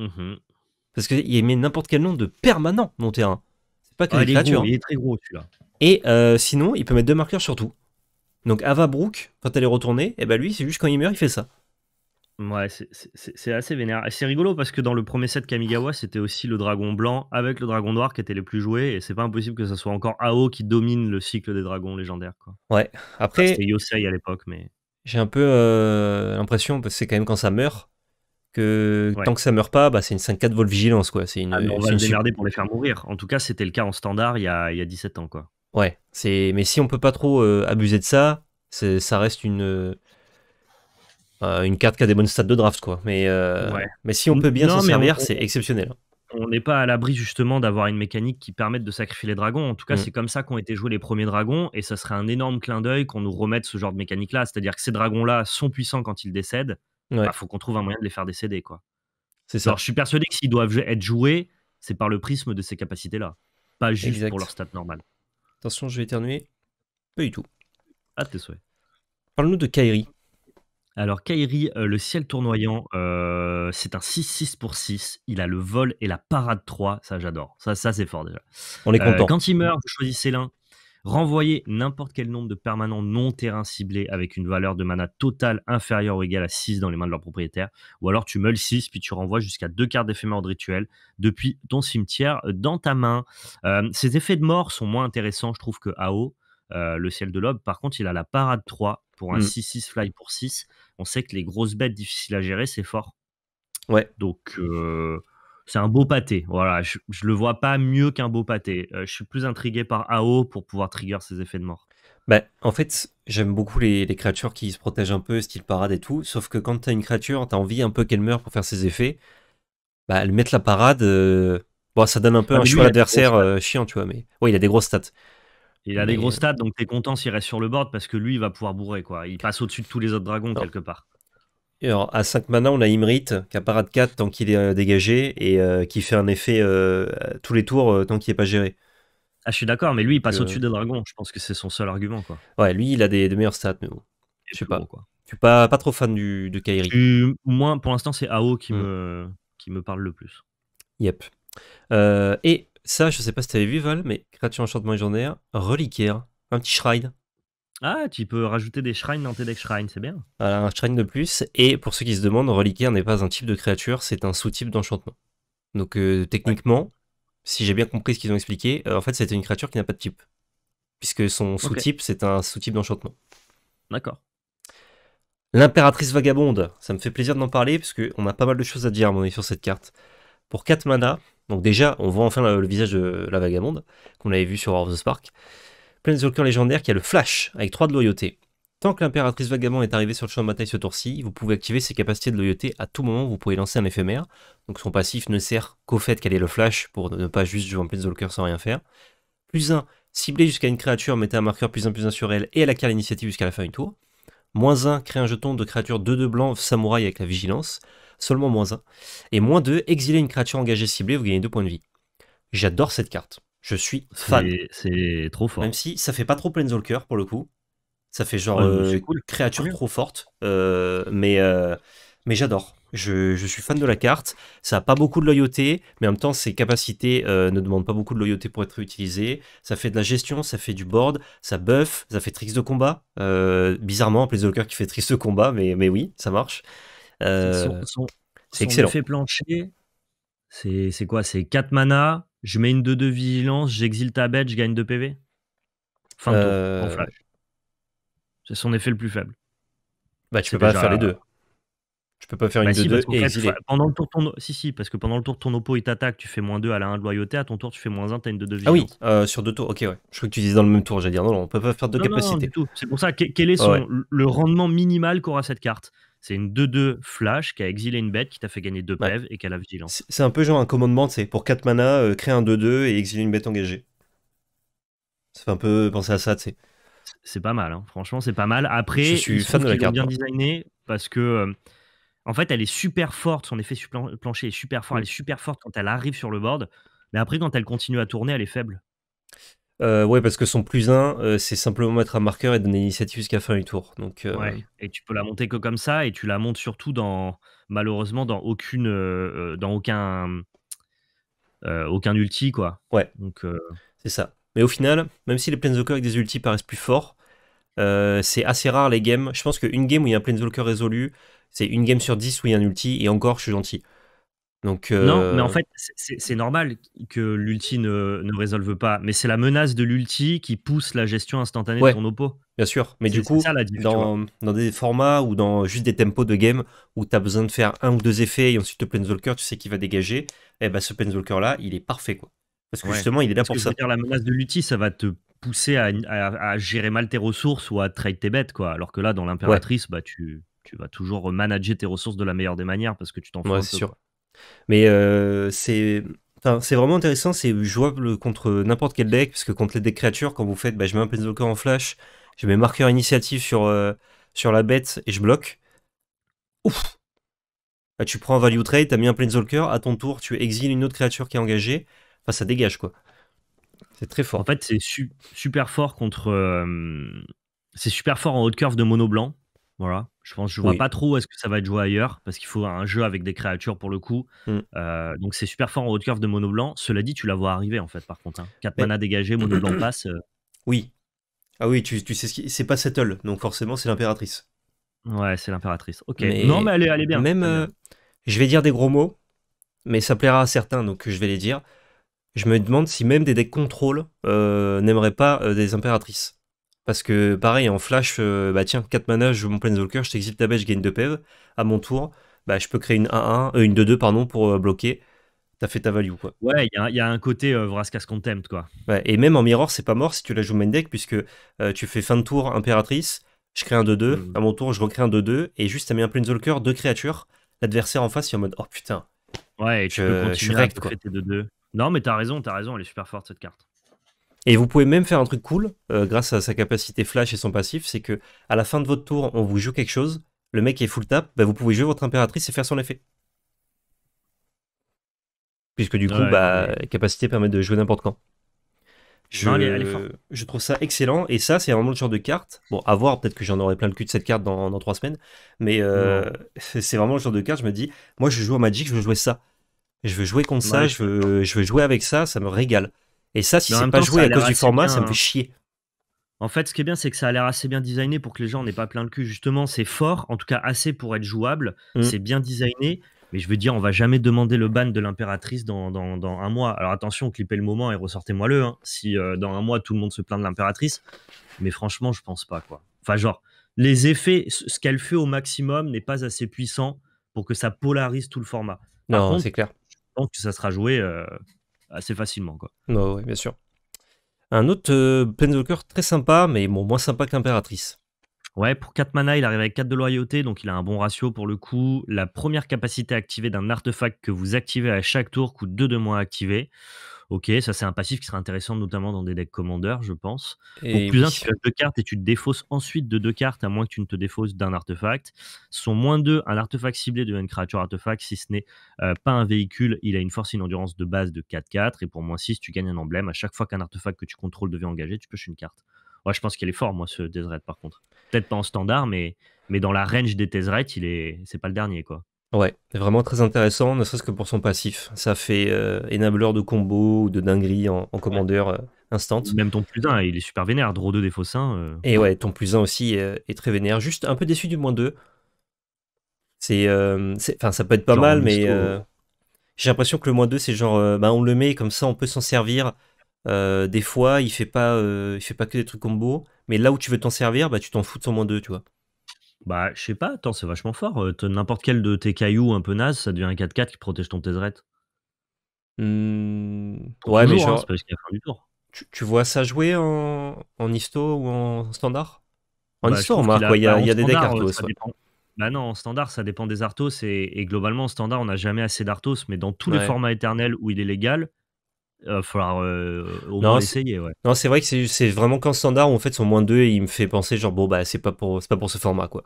Mhm. Parce qu'il met n'importe quel nom de permanent mon terrain. C'est pas que les ah, il créatures. Hein. Est très gros celui-là. Et euh, sinon, il peut mettre deux marqueurs sur tout. Donc Ava Brook quand elle est retournée, et eh ben, lui, c'est juste quand il meurt, il fait ça. Ouais, c'est assez vénère. Et c'est rigolo parce que dans le premier set Kamigawa, c'était aussi le dragon blanc avec le dragon noir qui était les plus joués. Et c'est pas impossible que ça soit encore AO qui domine le cycle des dragons légendaires. Quoi. Ouais, après. C'était Yosei à l'époque, mais. J'ai un peu euh, l'impression, parce que c'est quand même quand ça meurt, que tant que ça meurt pas, bah, c'est une 5-4 vol vigilance. Quoi. Une, ah, on va une... pour les faire mourir. En tout cas, c'était le cas en standard il y a, 17 ans. Quoi. Ouais, mais si on peut pas trop euh, abuser de ça, ça reste une euh, euh, une carte qui a des bonnes stats de draft, quoi. Mais, euh, mais si on peut bien s'en servir, c'est exceptionnel. On n'est pas à l'abri justement d'avoir une mécanique qui permette de sacrifier les dragons. En tout cas, mm. c'est comme ça qu'ont été joués les premiers dragons, et ça serait un énorme clin d'œil qu'on nous remette ce genre de mécanique-là. C'est-à-dire que ces dragons-là sont puissants quand ils décèdent. Il bah, faut qu'on trouve un moyen de les faire décéder, quoi. C'est ça. Alors, je suis persuadé que s'ils doivent être joués, c'est par le prisme de ces capacités-là, pas juste pour leur stat normal. Attention, je vais éternuer. Pas du tout. À tes souhaits. Parle-nous de Kairi. Alors Kairi, euh, le ciel tournoyant, euh, c'est un 6-6 pour 6, il a le vol et la parade 3, ça j'adore, ça ça c'est fort déjà. On est euh, content. quand il meurt, vous choisissez l'un, renvoyez n'importe quel nombre de permanents non terrain ciblés avec une valeur de mana totale inférieure ou égale à 6 dans les mains de leur propriétaire, ou alors tu meules 6 puis tu renvoies jusqu'à 2 cartes d'éphémère de rituel depuis ton cimetière dans ta main. ses effets de mort sont moins intéressants je trouve que Ao, le ciel de l'aube, par contre il a la parade 3 pour un 6-6 mmh. fly pour 6, on sait que les grosses bêtes difficiles à gérer, c'est fort. Ouais. Donc, euh, c'est un beau pâté. Voilà, je, le vois pas mieux qu'un beau pâté. Euh, je suis plus intrigué par AO pour pouvoir trigger ses effets de mort. Bah, en fait, j'aime beaucoup les, créatures qui se protègent un peu, style parade et tout. Sauf que quand t'as une créature, t'as envie un peu qu'elle meure pour faire ses effets. Bah, elle met la parade. Euh, bon, ça donne un peu ah, un choix adversaire chiant, tu vois. Mais ouais, il a des grosses stats. Il a des gros euh, stats, donc t'es content s'il reste sur le board parce que lui, il va pouvoir bourrer. quoi. Il passe au-dessus de tous les autres dragons quelque part. alors, à 5 mana, on a Imrit qui a parade 4 tant qu'il est euh, dégagé et euh, qui fait un effet tous les tours tant qu'il n'est pas géré. Ah, je suis d'accord, mais lui, il passe au-dessus des dragons. Je pense que c'est son seul argument. quoi. Ouais, lui, il a des, meilleurs stats, mais bon. Je sais pas. suis pas, pas trop fan du, de Kairi. pour l'instant, c'est AO qui, hmm. me, qui me parle le plus. Yep. et ça, je sais pas si t'avais vu, Val, mais créature enchantement légendaire, reliquaire, un petit shrine. Ah, tu peux rajouter des shrines dans tes decks shrine, c'est bien. Voilà, un shrine de plus. Et pour ceux qui se demandent, reliquaire n'est pas un type de créature, c'est un sous-type d'enchantement. Donc euh, techniquement, si j'ai bien compris ce qu'ils ont expliqué, euh, en fait c'était une créature qui n'a pas de type. Puisque son sous-type, c'est un sous-type d'enchantement. D'accord. L'impératrice vagabonde, ça me fait plaisir d'en parler, parce on a pas mal de choses à dire, à mon avis, sur cette carte. Pour 4 mana, donc déjà, on voit enfin le, visage de la vagabonde, qu'on avait vu sur War of the Spark. Planeswalker légendaire qui a le Flash, avec 3 de loyauté. Tant que l'impératrice vagabond est arrivée sur le champ de bataille ce tour-ci, vous pouvez activer ses capacités de loyauté à tout moment, vous pouvez lancer un éphémère. Donc son passif ne sert qu'au fait qu'elle ait le flash pour ne pas juste jouer en Planeswalker sans rien faire. Plus 1, ciblez jusqu'à une créature, mettez un marqueur plus 1 plus 1 sur elle et elle acquiert l'initiative jusqu'à la fin du tour. Moins 1, créez un jeton de créature 2-2 blanc samouraï avec la vigilance seulement moins 1. Et moins 2, exiler une créature engagée ciblée, vous gagnez 2 points de vie. J'adore cette carte. Je suis fan. C'est trop fort. Même si ça fait pas trop Planeswalker pour le coup. Ça fait genre euh, cool. créature trop forte. Euh, mais euh, mais j'adore. Je, suis fan de la carte. Ça a pas beaucoup de loyauté, mais en même temps, ses capacités ne demandent pas beaucoup de loyauté pour être utilisées. Ça fait de la gestion, ça fait du board, ça buff, ça fait tricks de combat. Euh, bizarrement, Planeswalker qui fait tricks de combat, mais, mais oui, ça marche. Euh, c'est excellent. Effet plancher, c'est quoi C'est 4 mana, je mets une 2 2 vigilance, j'exile ta bête, je gagne 2 PV Fin de tour, en euh, flash. C'est son effet le plus faible. Bah, tu peux pas faire les deux. Tu peux pas faire bah, une 2-2 et fait, exiler. Pendant le tour, ton... Si, si, parce que pendant le tour, ton oppo, il t'attaque, tu fais moins 2 à la 1 de loyauté, à ton tour, tu fais moins 1, t'as une 2 2 vigilance. Ah oui, euh, sur deux tours, ok, ouais. Je crois que tu disais dans le même tour, j'allais dire non, on peut pas faire deux non, capacités. Non, non, C'est pour ça, quel est le rendement minimal qu'aura cette carte c'est une 2-2 flash qui a exilé une bête, qui t'a fait gagner 2 pèves et qui a la vigilance. C'est un peu genre un commandement, c'est pour 4 mana, euh, créer un 2-2 et exiler une bête engagée. Ça fait un peu penser à ça, tu sais. C'est pas mal, hein. franchement, c'est pas mal. Après, je suis fan de la carte. bien hein. designée parce que. Euh, en fait, elle est super forte, son effet plancher est super fort, elle mm. est super forte quand elle arrive sur le board, mais après, quand elle continue à tourner, elle est faible. Euh, ouais, parce que son plus 1, euh, c'est simplement mettre un marqueur et donner l'initiative jusqu'à fin du tour. Donc, euh, ouais. Et tu peux la monter que comme ça, et tu la montes surtout dans, malheureusement, dans aucune, dans aucun, aucun ulti, quoi. Ouais. Donc, c'est ça. Mais au final, même si les Planeswalkers avec des ultis paraissent plus forts, c'est assez rare les games. Je pense qu'une game où il y a un Planeswalker résolu, c'est une game sur 10 où il y a un ulti, et encore, je suis gentil. Donc, Non, euh, mais en fait, c'est normal que l'ulti ne, résolve pas. Mais c'est la menace de l'ulti qui pousse la gestion instantanée de ton oppo. Bien sûr, mais du coup, dans, des formats ou dans juste des tempos de game où tu as besoin de faire un ou deux effets et ensuite le Planeswalker, tu sais qu'il va dégager, et eh ben ce Planeswalker-là, il est parfait. quoi. Parce que justement, il est là pour ça. la menace de l'ulti, ça va te pousser à, gérer mal tes ressources ou à trade tes bêtes. quoi. Alors que là, dans l'impératrice, bah, tu, tu vas toujours manager tes ressources de la meilleure des manières parce que tu t'en fous. Mais euh, c'est vraiment intéressant, c'est jouable contre n'importe quel deck, parce que contre les decks créatures, quand vous faites, bah, je mets un planeswalker en flash, je mets marqueur initiative sur, euh, sur la bête et je bloque. Ouf bah, Tu prends un value trade, t'as mis un planeswalker, à ton tour, tu exiles une autre créature qui est engagée, enfin ça dégage quoi. C'est très fort. En fait, c'est super fort contre. Euh, c'est super fort en haute curve de mono blanc. Voilà. Je pense, je vois pas trop est-ce que ça va être joué ailleurs, parce qu'il faut un jeu avec des créatures pour le coup. Mmh. Euh, donc c'est super fort en haut de curve de mono blanc. Cela dit, tu la vois arriver en fait, par contre. 4 hein. dégagés, mono blanc passe. Euh oui. Ah oui, tu, tu sais ce qui. C'est pas Settle, donc forcément c'est l'impératrice. Ouais, c'est l'impératrice. Ok. Non, mais elle est, bien. Même. Euh, je vais dire des gros mots, mais ça plaira à certains, donc je vais les dire. Je me demande si même des decks contrôle n'aimeraient pas des impératrices. Parce que pareil, en flash, euh, bah tiens, 4 mana, je joue mon Planeswalker, je t'exile ta bêche, je gagne 2 PEV, À mon tour, bah, je peux créer une 1-1, euh, une 2-2 pardon, pour euh, bloquer. T'as fait ta value quoi. Ouais, il y, a un côté euh, Vraskas Contempt quoi. Ouais, et même en mirror, c'est pas mort si tu la joues main deck, puisque tu fais fin de tour Impératrice, je crée un 2-2, hmm. à mon tour, je recrée un 2-2, et juste t'as mis un Planeswalker, deux créatures, l'adversaire en face, il est en mode oh putain. Ouais, et tu peux continuer à créer Tes 2-2. Non, mais t'as raison, t'as raison, elle est super forte cette carte. Et vous pouvez même faire un truc cool euh, grâce à sa capacité flash et son passif, c'est que à la fin de votre tour, on vous joue quelque chose, le mec est full tap, bah, vous pouvez jouer votre impératrice et faire son effet. Puisque du coup, bah, capacité permet de jouer n'importe quand. Je, trouve ça excellent. Et ça, c'est vraiment le genre de carte. Bon, à voir, peut-être que j'en aurai plein le cul de cette carte dans, trois semaines. Mais euh, c'est vraiment le genre de carte. Je me dis, moi, je joue au Magic, je veux jouer ça. Je veux jouer contre ça, je veux jouer avec ça, ça me régale. Et ça, si c'est pas joué à cause du format, ça me fait chier. En fait, ce qui est bien, c'est que ça a l'air assez bien designé pour que les gens n'aient pas plein le cul. Justement, c'est fort, en tout cas assez pour être jouable. Mm. C'est bien designé. Mais je veux dire, on va jamais demander le ban de l'impératrice dans, un mois. Alors attention, clippez le moment et ressortez-moi le. Hein. si euh, dans un mois tout le monde se plaint de l'impératrice, mais franchement, je pense pas quoi. Enfin, genre, les effets, ce qu'elle fait au maximum n'est pas assez puissant pour que ça polarise tout le format. non, c'est clair. Je pense que ça sera joué. Euh, assez facilement. Quoi. non oui, bien sûr. Un autre euh, très sympa, mais bon, moins sympa qu'Impératrice. Ouais, pour 4 mana, il arrive avec 4 de loyauté, donc il a un bon ratio pour le coup. La première capacité activée d'un artefact que vous activez à chaque tour coûte 2 de moins activer. Ok, ça c'est un passif qui sera intéressant notamment dans des decks commandeurs, je pense. Pour plus oui. tu as deux cartes et tu te défausses ensuite de deux cartes, à moins que tu ne te défausses d'un artefact. Son moins deux, un artefact ciblé devient une créature artefact. Si ce n'est euh, pas un véhicule, il a une force et une endurance de base de 4-4. Et pour moins 6, tu gagnes un emblème. À chaque fois qu'un artefact que tu contrôles devient engagé, tu pioches une carte. Ouais, je pense qu'elle est fort, moi, ce Tezret, par contre. Peut-être pas en standard, mais, mais dans la range des Tezret, il est, c'est pas le dernier, quoi. Ouais, vraiment très intéressant, ne serait-ce que pour son passif. Ça fait enableur euh, de combo ou de dinguerie en, commandeur euh, instant. Même ton plus 1, il est super vénère, draw 2 des 1. Euh. Et ouais, ton plus 1 aussi est très vénère. Juste un peu déçu du moins 2. C'est, enfin, ça peut être pas mal, mais j'ai l'impression que le moins 2, c'est genre, bah, on le met comme ça, on peut s'en servir. des fois, il fait pas, il fait pas que des trucs combo, mais là où tu veux t'en servir, bah, tu t'en fous de son moins 2, tu vois. Bah, je sais pas, attends, c'est vachement fort. Euh, n'importe quel de tes cailloux un peu naze, ça devient un 4-4 qui protège ton Tezzeret. E mmh, ouais, mais hein, tour. tu, vois ça jouer en, en histo ou en standard En histoire, bah, histo, bah, il y a, des decks Arthos. Euh, bah non, en standard, ça dépend des artos Et, globalement, en standard, on n'a jamais assez d'Arthos. Mais dans tous les formats éternels où il est légal, il va falloir euh, au moins essayer. Ouais. Non, c'est vrai que c'est vraiment qu'en standard où en fait son moins 2 il me fait penser genre bon bah c'est pas pour pas pour ce format quoi.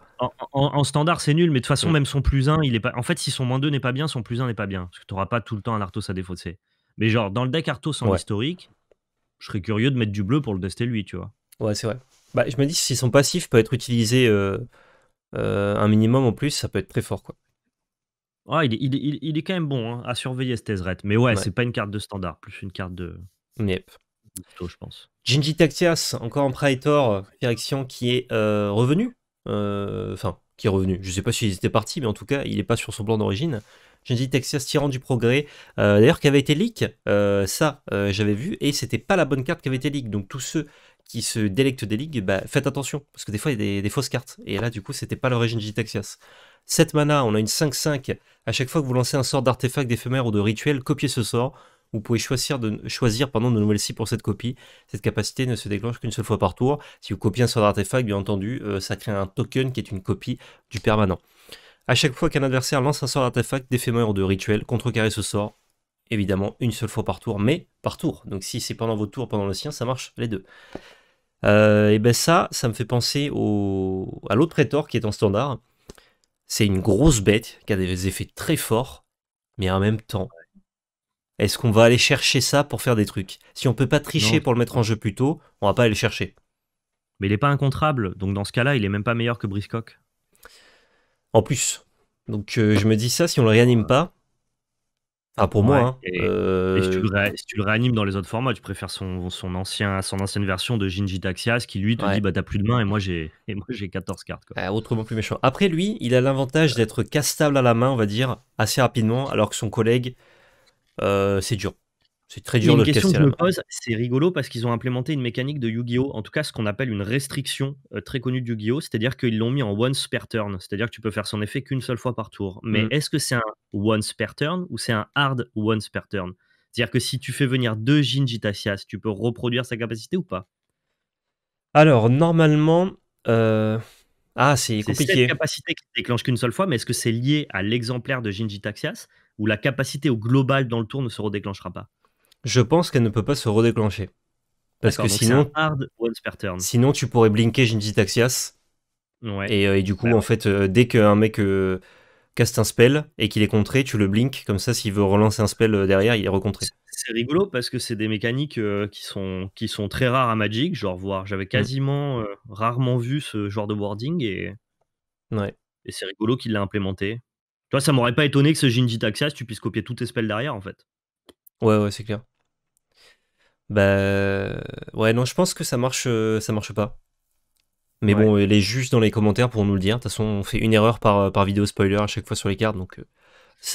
En, standard c'est nul mais de toute façon mm. même son plus 1 il est pas en fait si son moins 2 n'est pas bien son plus 1 n'est pas bien parce que t'auras pas tout le temps un Arthos à défausser. Mais genre dans le deck Arthos en historique je serais curieux de mettre du bleu pour le tester lui tu vois. Ouais c'est vrai. Bah je me dis si son passif peut être utilisé euh, euh, un minimum en plus ça peut être très fort quoi. Ah, il, est, quand même bon hein, à surveiller ce Tezzeret. Mais ouais, c'est pas une carte de standard, plus une carte de Yep. je pense. Jinji encore en Praetor, euh, direction qui est euh, revenu. Euh, enfin, qui est revenu. Je sais pas s'il était parti, mais en tout cas, il n'est pas sur son plan d'origine. Jinji Taxias du progrès. D'ailleurs, qui avait été leak, ça, j'avais vu, et c'était pas la bonne carte qui avait été leak. Donc, tous ceux qui se délectent des ligues, bah, faites attention, parce que des fois, il y a des, fausses cartes. Et là, du coup, c'était pas l'origine Jinji 7 mana, on a une 5-5. À chaque fois que vous lancez un sort d'artefact, d'éphémère ou de rituel, copiez ce sort. Vous pouvez choisir de, choisir, de nouvelles 6 pour cette copie. Cette capacité ne se déclenche qu'une seule fois par tour. Si vous copiez un sort d'artefact, bien entendu, euh, ça crée un token qui est une copie du permanent. À chaque fois qu'un adversaire lance un sort d'artefact, d'éphémère ou de rituel, contrecarrer ce sort. Évidemment, une seule fois par tour, mais par tour. Donc si c'est pendant votre tour, pendant le sien, ça marche les deux. Euh, et ben ça, ça me fait penser au, à l'autre prétor qui est en standard c'est une grosse bête qui a des effets très forts, mais en même temps, est-ce qu'on va aller chercher ça pour faire des trucs Si on peut pas tricher pour le mettre en jeu plus tôt, on va pas aller le chercher. Mais il n'est pas incontrable, donc dans ce cas-là, il est même pas meilleur que Briscock. En plus. Donc euh, je me dis ça, si on le réanime ah. pas, ah, pour moi. Hein. Et, euh, si, tu le, réanimes dans les autres formats, tu préfères son, ancien, son ancienne version de Jinji Taxias qui lui te dit bah t'as plus de main et moi j'ai 14 cartes. Ah, autrement plus méchant. Après lui, il a l'avantage d'être castable à la main, on va dire, assez rapidement, alors que son collègue, euh, c'est dur. C'est très dur de question que je me pose, c'est rigolo parce qu'ils ont implémenté une mécanique de Yu-Gi-Oh! En tout cas, ce qu'on appelle une restriction euh, très connue de Yu-Gi-Oh! C'est-à-dire qu'ils l'ont mis en once per turn. C'est-à-dire que tu peux faire son effet qu'une seule fois par tour. Mais mmh. est-ce que c'est un once per turn ou c'est un hard once per turn C'est-à-dire que si tu fais venir deux Jinji tu peux reproduire sa capacité ou pas Alors, normalement. Euh, ah, c'est compliqué. C'est capacité qui déclenche qu'une seule fois, mais est-ce que c'est lié à l'exemplaire de Jinji ou la capacité au global dans le tour ne se redéclenchera pas je pense qu'elle ne peut pas se redéclencher. Parce que sinon, sinon, tu pourrais blinker Jinji Taxias. Euh, et, du coup, en fait, euh, dès qu'un mec euh, casse un spell et qu'il est contré, tu le blinks. Comme ça, s'il veut relancer un spell derrière, il est recontré. C'est rigolo parce que c'est des mécaniques qui, sont, qui sont très rares à Magic. Genre, voir, j'avais mm. quasiment rarement vu ce genre de wording et, ouais. et c'est rigolo qu'il l'a implémenté. Toi, ça m'aurait pas étonné que ce Jinji tu puisses copier tous tes spells derrière en fait. Ouais, ouais, c'est clair. Bah, ouais, non, je pense que ça marche, euh, ça marche pas. Mais bon, euh, les juges dans les commentaires pour nous le dire. De toute façon, on fait une erreur par, euh, par vidéo spoiler à chaque fois sur les cartes, donc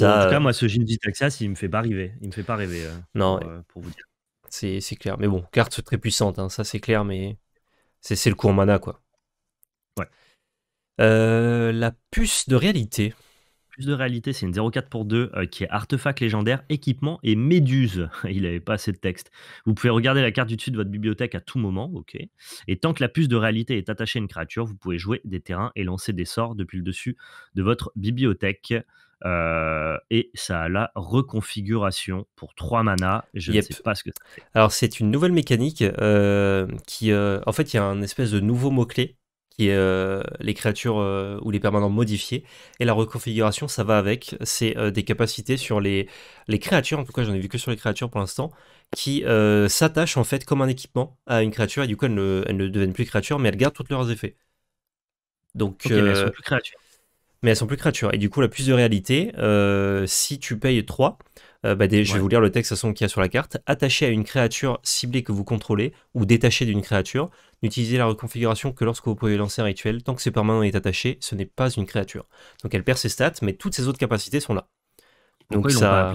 en tout cas, moi, ce Jinji il me fait pas rêver. Il me fait pas rêver, non, pour, vous c'est clair. Mais bon, carte très puissante, hein, ça c'est clair, mais c'est c'est le court mana, quoi. Ouais. la puce de réalité plus de réalité, c'est une 04 pour 2 euh, qui est artefact légendaire, équipement et méduse. Il n'avait pas assez de texte. Vous pouvez regarder la carte du dessus de votre bibliothèque à tout moment, ok. Et tant que la puce de réalité est attachée à une créature, vous pouvez jouer des terrains et lancer des sorts depuis le dessus de votre bibliothèque. Euh, et ça a la reconfiguration pour 3 mana. Je ne sais pas ce que c'est. Alors, c'est une nouvelle mécanique euh, qui. en fait, il y a un espèce de nouveau mot-clé qui est euh, les créatures euh, ou les permanents modifiés. Et la reconfiguration, ça va avec. C'est euh, des capacités sur les, les créatures, en tout cas j'en ai vu que sur les créatures pour l'instant, qui s'attachent en fait comme un équipement à une créature et du coup elles ne, deviennent plus créatures mais elles gardent tous leurs effets. Donc, mais elles sont plus créatures. Mais elles sont plus créatures. Et du coup, la plus de réalité, si tu payes 3, euh, bah, je vais vous lire le texte façon qu'il y a sur la carte. Attaché à une créature ciblée que vous contrôlez ou détaché d'une créature, n'utilisez la reconfiguration que lorsque vous pouvez lancer un rituel. Tant que c'est permanent est attaché, ce n'est pas une créature. Donc elle perd ses stats, mais toutes ses autres capacités sont là. Donc ça.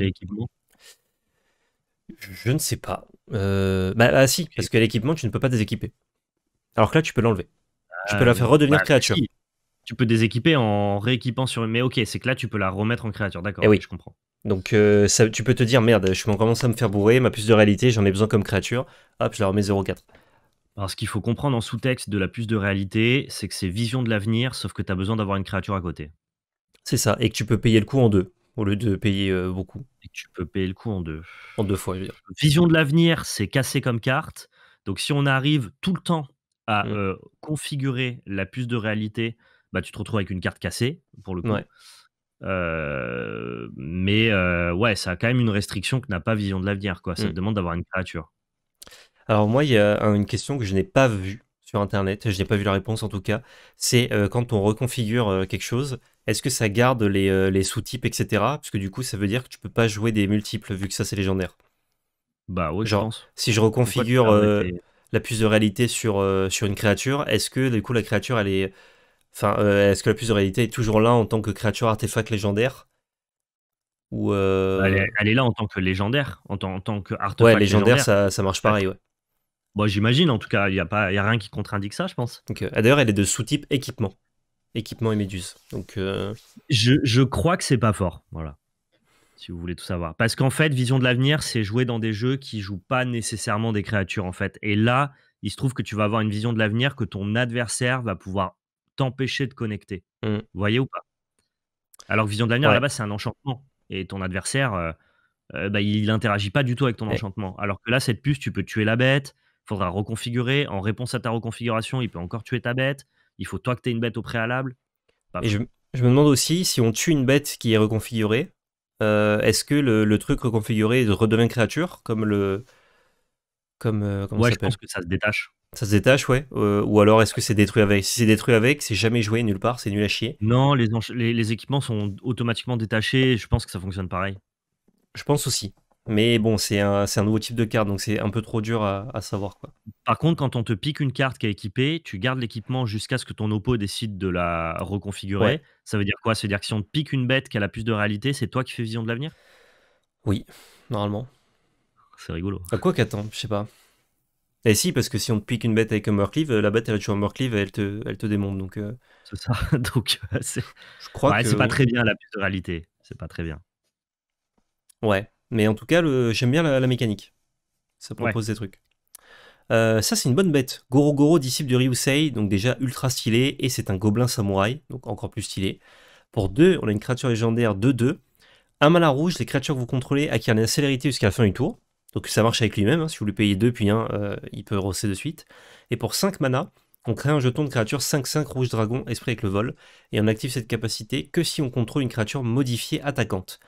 je ne sais pas. Euh, bah, ah, si, parce que l'équipement, tu ne peux pas déséquiper. Alors que là, tu peux l'enlever. Tu peux la ah, faire redevenir bah, créature. Tu peux déséquiper en rééquipant sur une. Mais ok, c'est que là, tu peux la remettre en créature, d'accord eh oui. Je comprends. Donc euh, tu peux te dire, merde, je commence à me faire bourrer, ma puce de réalité, j'en ai besoin comme créature, hop, je la remets 0,4. Alors ce qu'il faut comprendre en sous-texte de la puce de réalité, c'est que c'est vision de l'avenir, sauf que tu as besoin d'avoir une créature à côté. C'est ça, et que tu peux payer le coût en deux, au lieu de payer euh, beaucoup. Et que tu peux payer le coup en deux. En deux fois, je veux dire. Vision de l'avenir, c'est cassé comme carte. Donc si on arrive tout le temps à mmh. euh, configurer la puce de réalité bah, tu te retrouves avec une carte cassée, pour le coup. Euh, mais euh, ouais, ça a quand même une restriction que n'a pas Vision de l'avenir. Quoi. Ça mm. demande d'avoir une créature. Alors moi, il y a une question que je n'ai pas vue sur Internet. Je n'ai pas vu la réponse en tout cas. C'est euh, quand on reconfigure quelque chose, est-ce que ça garde les, sous-types, etc. Parce que du coup, ça veut dire que tu peux pas jouer des multiples vu que ça c'est légendaire. Bah oui, je pense. Si je reconfigure la puce de réalité sur, sur une créature, est-ce que du coup la créature elle est euh, est-ce que la puce de réalité est toujours là en tant que créature artefact légendaire Ou euh, elle, est, là en tant que légendaire, en tant, en que artefact. légendaire, Ça, ça, marche pareil, ouais. Bah, j'imagine, en tout cas, il n'y a, rien qui contre-indique ça, je pense. Euh, d'ailleurs, elle est de sous-type équipement. Équipement et méduse. Donc, je, crois que c'est pas fort, voilà. Si vous voulez tout savoir. Parce qu'en fait, Vision de l'avenir, c'est jouer dans des jeux qui jouent pas nécessairement des créatures, en fait. Et là, il se trouve que tu vas avoir une vision de l'avenir que ton adversaire va pouvoir t'empêcher de connecter. Mmh. Vous voyez ou pas Alors Vision de l'avenir, là-bas, c'est un enchantement. Et ton adversaire, euh, euh, bah, il n'interagit pas du tout avec ton enchantement. Alors que là, cette puce, tu peux tuer la bête, il faudra reconfigurer. En réponse à ta reconfiguration, il peut encore tuer ta bête. Il faut toi que tu aies une bête au préalable. Et je, me demande aussi si on tue une bête qui est reconfigurée, euh, est-ce que le, truc reconfiguré redevient créature comme le. Comme, je pense que ça se détache. Ça se détache, ouais. Euh, ou alors est-ce que c'est détruit avec Si c'est détruit avec, c'est jamais joué nulle part, c'est nul à chier. Non, les, équipements sont automatiquement détachés, je pense que ça fonctionne pareil. Je pense aussi. Mais bon, c'est un, un, nouveau type de carte, donc c'est un peu trop dur à, savoir. Par contre, quand on te pique une carte qui est équipée, tu gardes l'équipement jusqu'à ce que ton oppo décide de la reconfigurer. Ça veut dire quoi Ça veut dire que si on te pique une bête qui a la plus de réalité, c'est toi qui fais vision de l'avenir Oui, normalement. C'est rigolo. À quoi qu'attends, je sais pas. Et eh, si, parce que si on te pique une bête avec un Murkleave, euh, la bête elle a toujours un elle te, elle te démonte. Donc, euh. C'est ça. donc, euh, c'est... je crois que... c'est pas très bien la pluralité, réalité. C'est pas très bien. Ouais. Mais en tout cas, j'aime bien la, mécanique. Ça propose des trucs. ça, c'est une bonne bête. Goro Goro, disciple de Ryusei, donc déjà ultra stylé. Et c'est un gobelin samouraï, donc encore plus stylé. Pour deux, on a une créature légendaire de 2 Un à rouge, les créatures que vous contrôlez acquièrent la célérité jusqu'à la fin du tour. Donc ça marche avec lui-même, hein. si vous lui payez 2 puis 1, euh, il peut rosser de suite. Et pour 5 mana, on crée un jeton de créature 5-5 rouge dragon, esprit avec le vol, et on active cette capacité que si on contrôle une créature modifiée attaquante.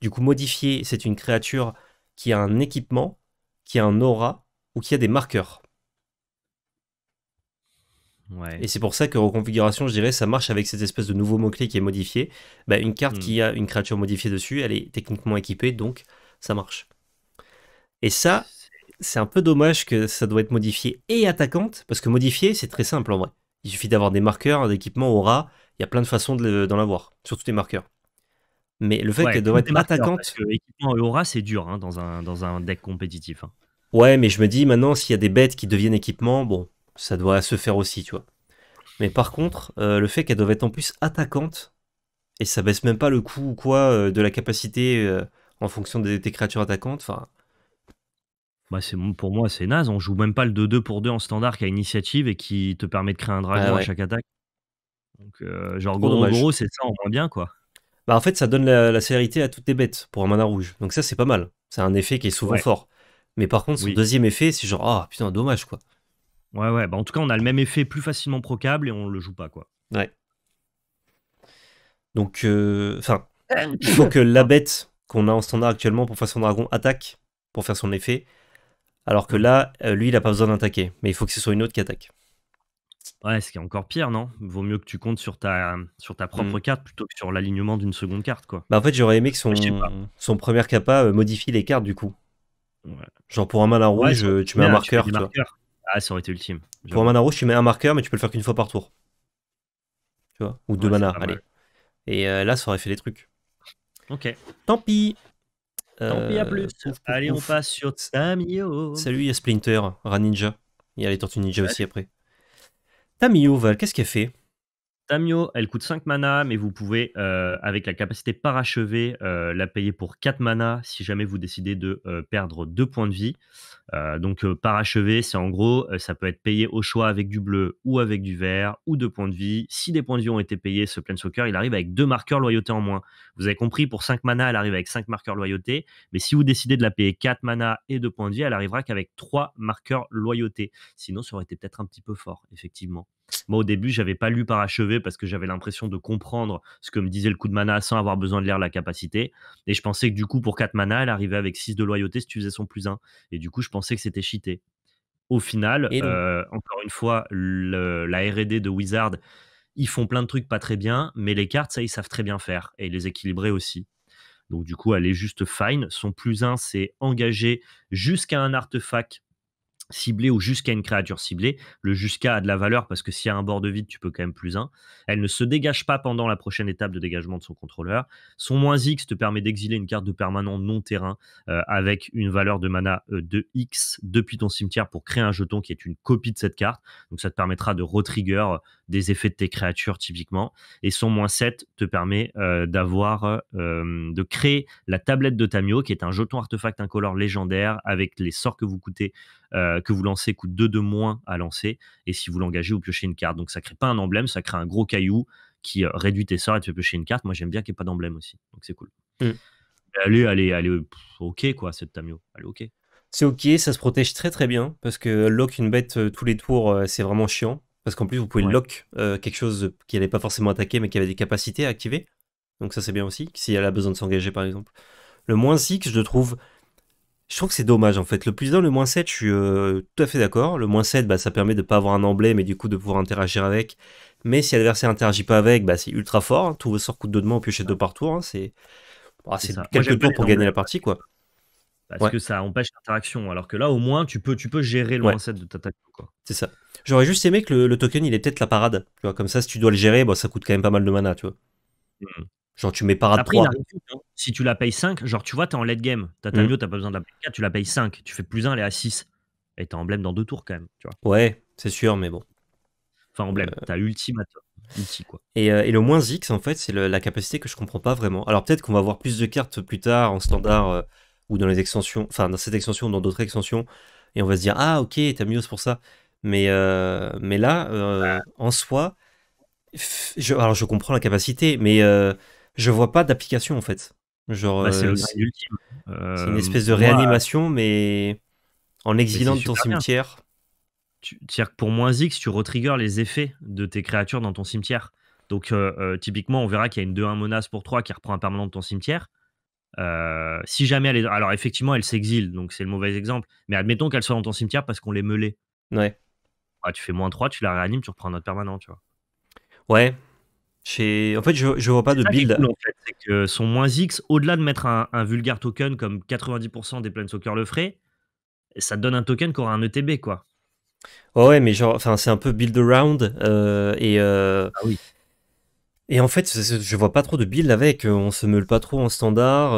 Du coup, modifiée, c'est une créature qui a un équipement, qui a un aura, ou qui a des marqueurs. Et c'est pour ça que reconfiguration, je dirais, ça marche avec cette espèce de nouveau mot-clé qui est modifié. Bah, une carte hmm. qui a une créature modifiée dessus, elle est techniquement équipée, donc ça marche. Et ça, c'est un peu dommage que ça doit être modifié et attaquante, parce que modifier, c'est très simple en vrai. Il suffit d'avoir des marqueurs, d'équipement, aura, il y a plein de façons d'en avoir, surtout les marqueurs. Mais le fait qu'elle doit être attaquante. équipement aura, c'est dur hein, dans, un, dans un deck compétitif. Hein. Ouais, mais je me dis maintenant, s'il y a des bêtes qui deviennent équipement, bon, ça doit se faire aussi, tu vois. Mais par contre, euh, le fait qu'elle doit être en plus attaquante, et ça baisse même pas le coût ou quoi euh, de la capacité euh, en fonction des créatures attaquantes, enfin, bah, pour moi, c'est naze. On joue même pas le 2-2 pour 2 en standard qui a initiative et qui te permet de créer un dragon ah à chaque attaque. Donc, euh, genre, gros gros c'est ça en bien, quoi. Bah, en fait, ça donne la, la à toutes tes bêtes pour un mana rouge. Donc ça, c'est pas mal. C'est un effet qui est souvent fort. Mais par contre, son deuxième effet, c'est genre, ah putain, dommage quoi. Ouais, ouais. Bah, en tout cas, on a le même effet plus facilement procable et on le joue pas, quoi. Ouais. Donc, euh, enfin, il faut que la bête qu'on a en standard actuellement pour faire son dragon attaque, pour faire son effet, alors que là, euh, lui, il n'a pas besoin d'attaquer, mais il faut que ce soit une autre qui attaque. Ouais, ce qui est encore pire, non Vaut mieux que tu comptes sur ta, sur ta propre mm. carte plutôt que sur l'alignement d'une seconde carte, quoi. Bah en fait, j'aurais aimé que son, son première capa euh, modifie les cartes, du coup. Genre pour un mana rouge, euh, tu mets un marqueur. Ah, ça aurait été ultime. Pour un mana rouge, tu mets un marqueur, mais tu peux le faire qu'une fois par tour. Tu vois Ou deux manas. allez. Et là, ça aurait fait des trucs. Ok. Tant pis Tant pis, à euh, plus. Allez, on passe sur Tamio. Salut, il y a Splinter, Raninja. Il y a les Tortues Ninja aussi après. Tamio, Val, qu'est-ce qu'elle fait Tamio, elle coûte 5 mana, mais vous pouvez, euh, avec la capacité parachevée, euh, la payer pour 4 mana si jamais vous décidez de perdre 2 points de vie. Euh, donc, euh, parachevé, c'est en gros, euh, ça peut être payé au choix avec du bleu ou avec du vert ou deux points de vie. Si des points de vie ont été payés, ce plein soccer il arrive avec deux marqueurs loyauté en moins. Vous avez compris, pour 5 mana, elle arrive avec 5 marqueurs loyauté. Mais si vous décidez de la payer 4 mana et 2 points de vie, elle arrivera qu'avec 3 marqueurs loyauté. Sinon, ça aurait été peut-être un petit peu fort, effectivement. Moi, au début, j'avais pas lu parachevé parce que j'avais l'impression de comprendre ce que me disait le coup de mana sans avoir besoin de lire la capacité. Et je pensais que du coup, pour 4 mana, elle arrivait avec 6 de loyauté si tu faisais son plus 1. Et du coup, je pensais que c'était cheaté. Au final, euh, encore une fois, la RD de Wizard, ils font plein de trucs pas très bien, mais les cartes, ça, ils savent très bien faire et les équilibrer aussi. Donc, du coup, elle est juste fine. Son plus 1, c'est engager jusqu'à un artefact ciblé ou jusqu'à une créature ciblée. Le jusqu'à a de la valeur parce que s'il y a un bord de vide, tu peux quand même plus un. Elle ne se dégage pas pendant la prochaine étape de dégagement de son contrôleur. Son moins X te permet d'exiler une carte de permanent non terrain euh, avec une valeur de mana euh, de X depuis ton cimetière pour créer un jeton qui est une copie de cette carte. Donc ça te permettra de retrigger euh, des effets de tes créatures typiquement. Et son moins 7 te permet d'avoir, de créer la tablette de Tamio qui est un jeton artefact incolore légendaire avec les sorts que vous coûtez euh, que vous lancez coûte 2 de moins à lancer. Et si vous l'engagez, vous piochez une carte. Donc ça crée pas un emblème, ça crée un gros caillou qui euh, réduit tes sorts et tu fait piocher une carte. Moi j'aime bien qu'il n'y ait pas d'emblème aussi. Donc c'est cool. Allez, allez, allez, ok quoi, cette Tamio. Allez, ok. C'est ok, ça se protège très très bien parce que lock une bête euh, tous les tours, c'est vraiment chiant. Parce qu'en plus, vous pouvez lock quelque chose qui n'allait pas forcément attaquer mais qui avait des capacités à activer. Donc ça c'est bien aussi, si elle a besoin de s'engager par exemple. Le moins 6, je le trouve je trouve que c'est dommage en fait. Le plus 1, le moins 7, je suis euh, tout à fait d'accord. Le moins 7, bah, ça permet de ne pas avoir un emblème et du coup de pouvoir interagir avec. Mais si l'adversaire n'interagit pas avec, bah, c'est ultra fort. Hein. Tout vos sorts coup de deux de main, piocher deux par tour. C'est hein. bah, quelques tours pour gagner la partie quoi. Parce que ça empêche l'interaction. Alors que là, au moins, tu peux, tu peux gérer le moins 7 de ta taque. C'est ça. J'aurais juste aimé que le, token, il est peut-être la parade. Tu vois, comme ça, si tu dois le gérer, bah, ça coûte quand même pas mal de mana, tu vois. Mmh. Genre, tu mets par Après, 3. Hein. Si tu la payes 5, genre, tu vois, t'es en late game. T'as ta mmh. t'as pas besoin de la payer 4, tu la payes 5. Tu fais plus 1, elle est à 6. Et t'as emblème dans deux tours quand même, tu vois. Ouais, c'est sûr, mais bon. Enfin, emblème, euh. t'as ultimatum. Ulti, quoi. Euh, et, le moins X, en fait, c'est la capacité que je comprends pas vraiment. Alors, peut-être qu'on va avoir plus de cartes plus tard en standard euh, ou dans les extensions, enfin, dans cette extension, ou dans d'autres extensions, et on va se dire, ah, ok, t'as mieux pour ça. Mais, mais là, bah. en soi, alors je comprends la capacité, mais je vois pas d'application en fait. Genre, bah, euh, c'est une euh, espèce de réanimation, mais en exilant de ton cimetière. C'est-à-dire que pour moins X, tu retriggers les effets de tes créatures dans ton cimetière. Donc, euh, typiquement, on verra qu'il y a une 2-1 menace pour 3 qui reprend un permanent de ton cimetière. si jamais elle est. Alors, effectivement, elle s'exile, donc c'est le mauvais exemple. Mais admettons qu'elle soit dans ton cimetière parce qu'on l'est meulée. Ouais. Ah, tu fais moins 3, tu la réanimes, tu reprends un autre permanent, tu vois. Ouais, en fait, je, vois pas de build. que son moins X, au-delà de mettre un, un token comme 90% des soccer le frais, ça donne un token qui aura un ETB, quoi. Oh ouais, mais genre, enfin, c'est un peu build around. Euh, et, euh, ah oui. et en fait, je vois pas trop de build avec. Euh, on se meule pas trop en standard.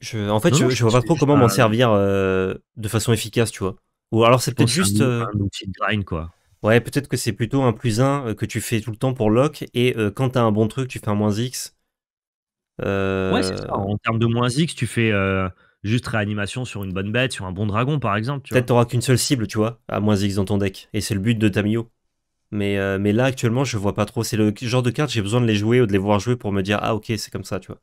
je, en fait, je, vois pas trop comment m'en servir de façon efficace, tu vois. Ou alors, c'est peut-être juste. Un outil grind, quoi. Ouais, peut-être que c'est plutôt un plus 1 euh, que tu fais tout le temps pour Locke, et euh, quand t'as un bon truc, tu fais un moins X. Euh, ouais, c'est ça. Hein. En termes de moins X, tu fais juste réanimation sur une bonne bête, sur un bon dragon, par exemple. Peut-être t'auras qu'une seule cible, tu vois, à moins X dans ton deck. Et c'est le but de Tamio. Mais, mais là, actuellement, je vois pas trop. C'est le genre de cartes, j'ai besoin de les jouer ou de les voir jouer pour me dire, ah ok, c'est comme ça, tu vois.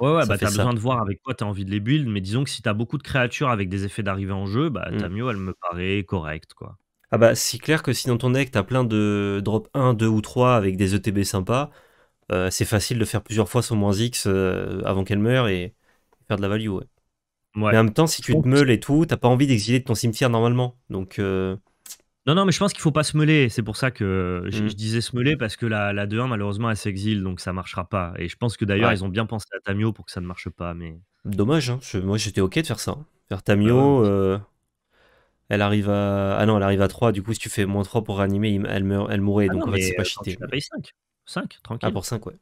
Ouais, ouais, bah t'as besoin de voir avec quoi t'as envie de les build, mais disons que si t'as beaucoup de créatures avec des effets d'arrivée en jeu, bah mmh. elle me paraît correcte, quoi. Ah bah c'est clair que si dans ton deck t'as plein de drop 1, 2 ou 3 avec des ETB sympas, euh, c'est facile de faire plusieurs fois son moins X euh, avant qu'elle meure et faire de la value. Ouais. Mais en même temps, si tu te meules et tout, t'as pas envie d'exiler de ton cimetière normalement. Donc. Euh, non, non, mais je pense qu'il faut pas se meuler, C'est pour ça que je, mm. disais se meuler parce que la, la 2-1, malheureusement, elle s'exile donc ça marchera pas. Et je pense que d'ailleurs, ils ont bien pensé à Tamio pour que ça ne marche pas. mais... Dommage, hein. moi j'étais ok de faire ça. Hein. Faire Tamio. Bah elle arrive à. Ah non, elle arrive à 3. Du coup, si tu fais moins 3 pour réanimer, elle, meurt, elle mourrait. Ah donc en fait, c'est pas cheaté. 5. 5, tranquille. Ah, pour 5, ouais.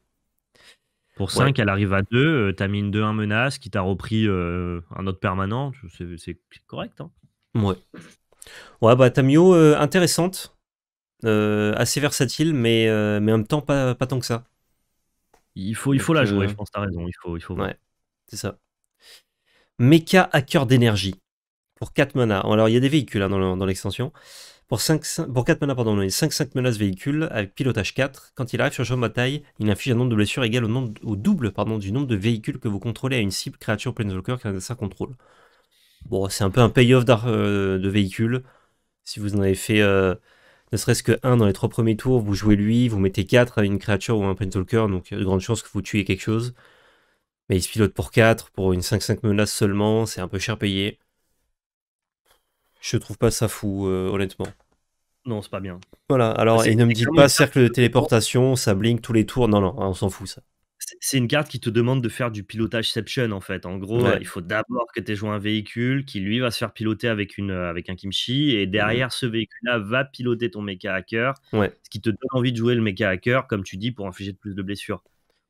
Pour 5, elle arrive à 2. T'as mis une 2-1 menace qui t'a repris euh, un autre permanent. C'est correct. Hein. Ouais. Ouais, bah, Tamio, euh, intéressante. Euh, assez versatile, mais, mais en même temps, pas, tant que ça. Il faut, il faut la jouer, je pense, t'as raison. Il faut, il faut... Ouais, c'est ça. Mecha hacker d'énergie pour 4 manas. Alors il y a des véhicules hein, dans l'extension. pour, pour 4 manas, pardon, 5-5 menaces véhicules avec pilotage 4. Quand il arrive sur le champ de bataille, il inflige un nombre de blessures égal au, nombre, au double pardon, du nombre de véhicules que vous contrôlez à une cible créature Planeswalker qu'un ça contrôle. Bon, c'est un peu un payoff euh, de véhicules. Si vous en avez fait euh, ne serait-ce que 1 dans les 3 premiers tours, vous jouez lui, vous mettez 4 à une créature ou un Planeswalker, donc il y de euh, grandes chances que vous tuiez quelque chose. Mais il se pilote pour 4, pour une 5-5 menaces seulement, c'est un peu cher payé. Je trouve pas ça fou, euh, honnêtement. Non, c'est pas bien. Voilà, alors ah, il ne me dit pas cercle de téléportation, ça blink tous les tours. Non, non, on s'en fout, ça. C'est une carte qui te demande de faire du pilotage en fait. En gros, il faut d'abord que tu aies joué un véhicule qui lui va se faire piloter avec, une, euh, avec un kimchi et derrière ce véhicule-là va piloter ton mecha hacker. Ouais. Ce qui te donne envie de jouer le mecha hacker, comme tu dis, pour infliger plus de blessures.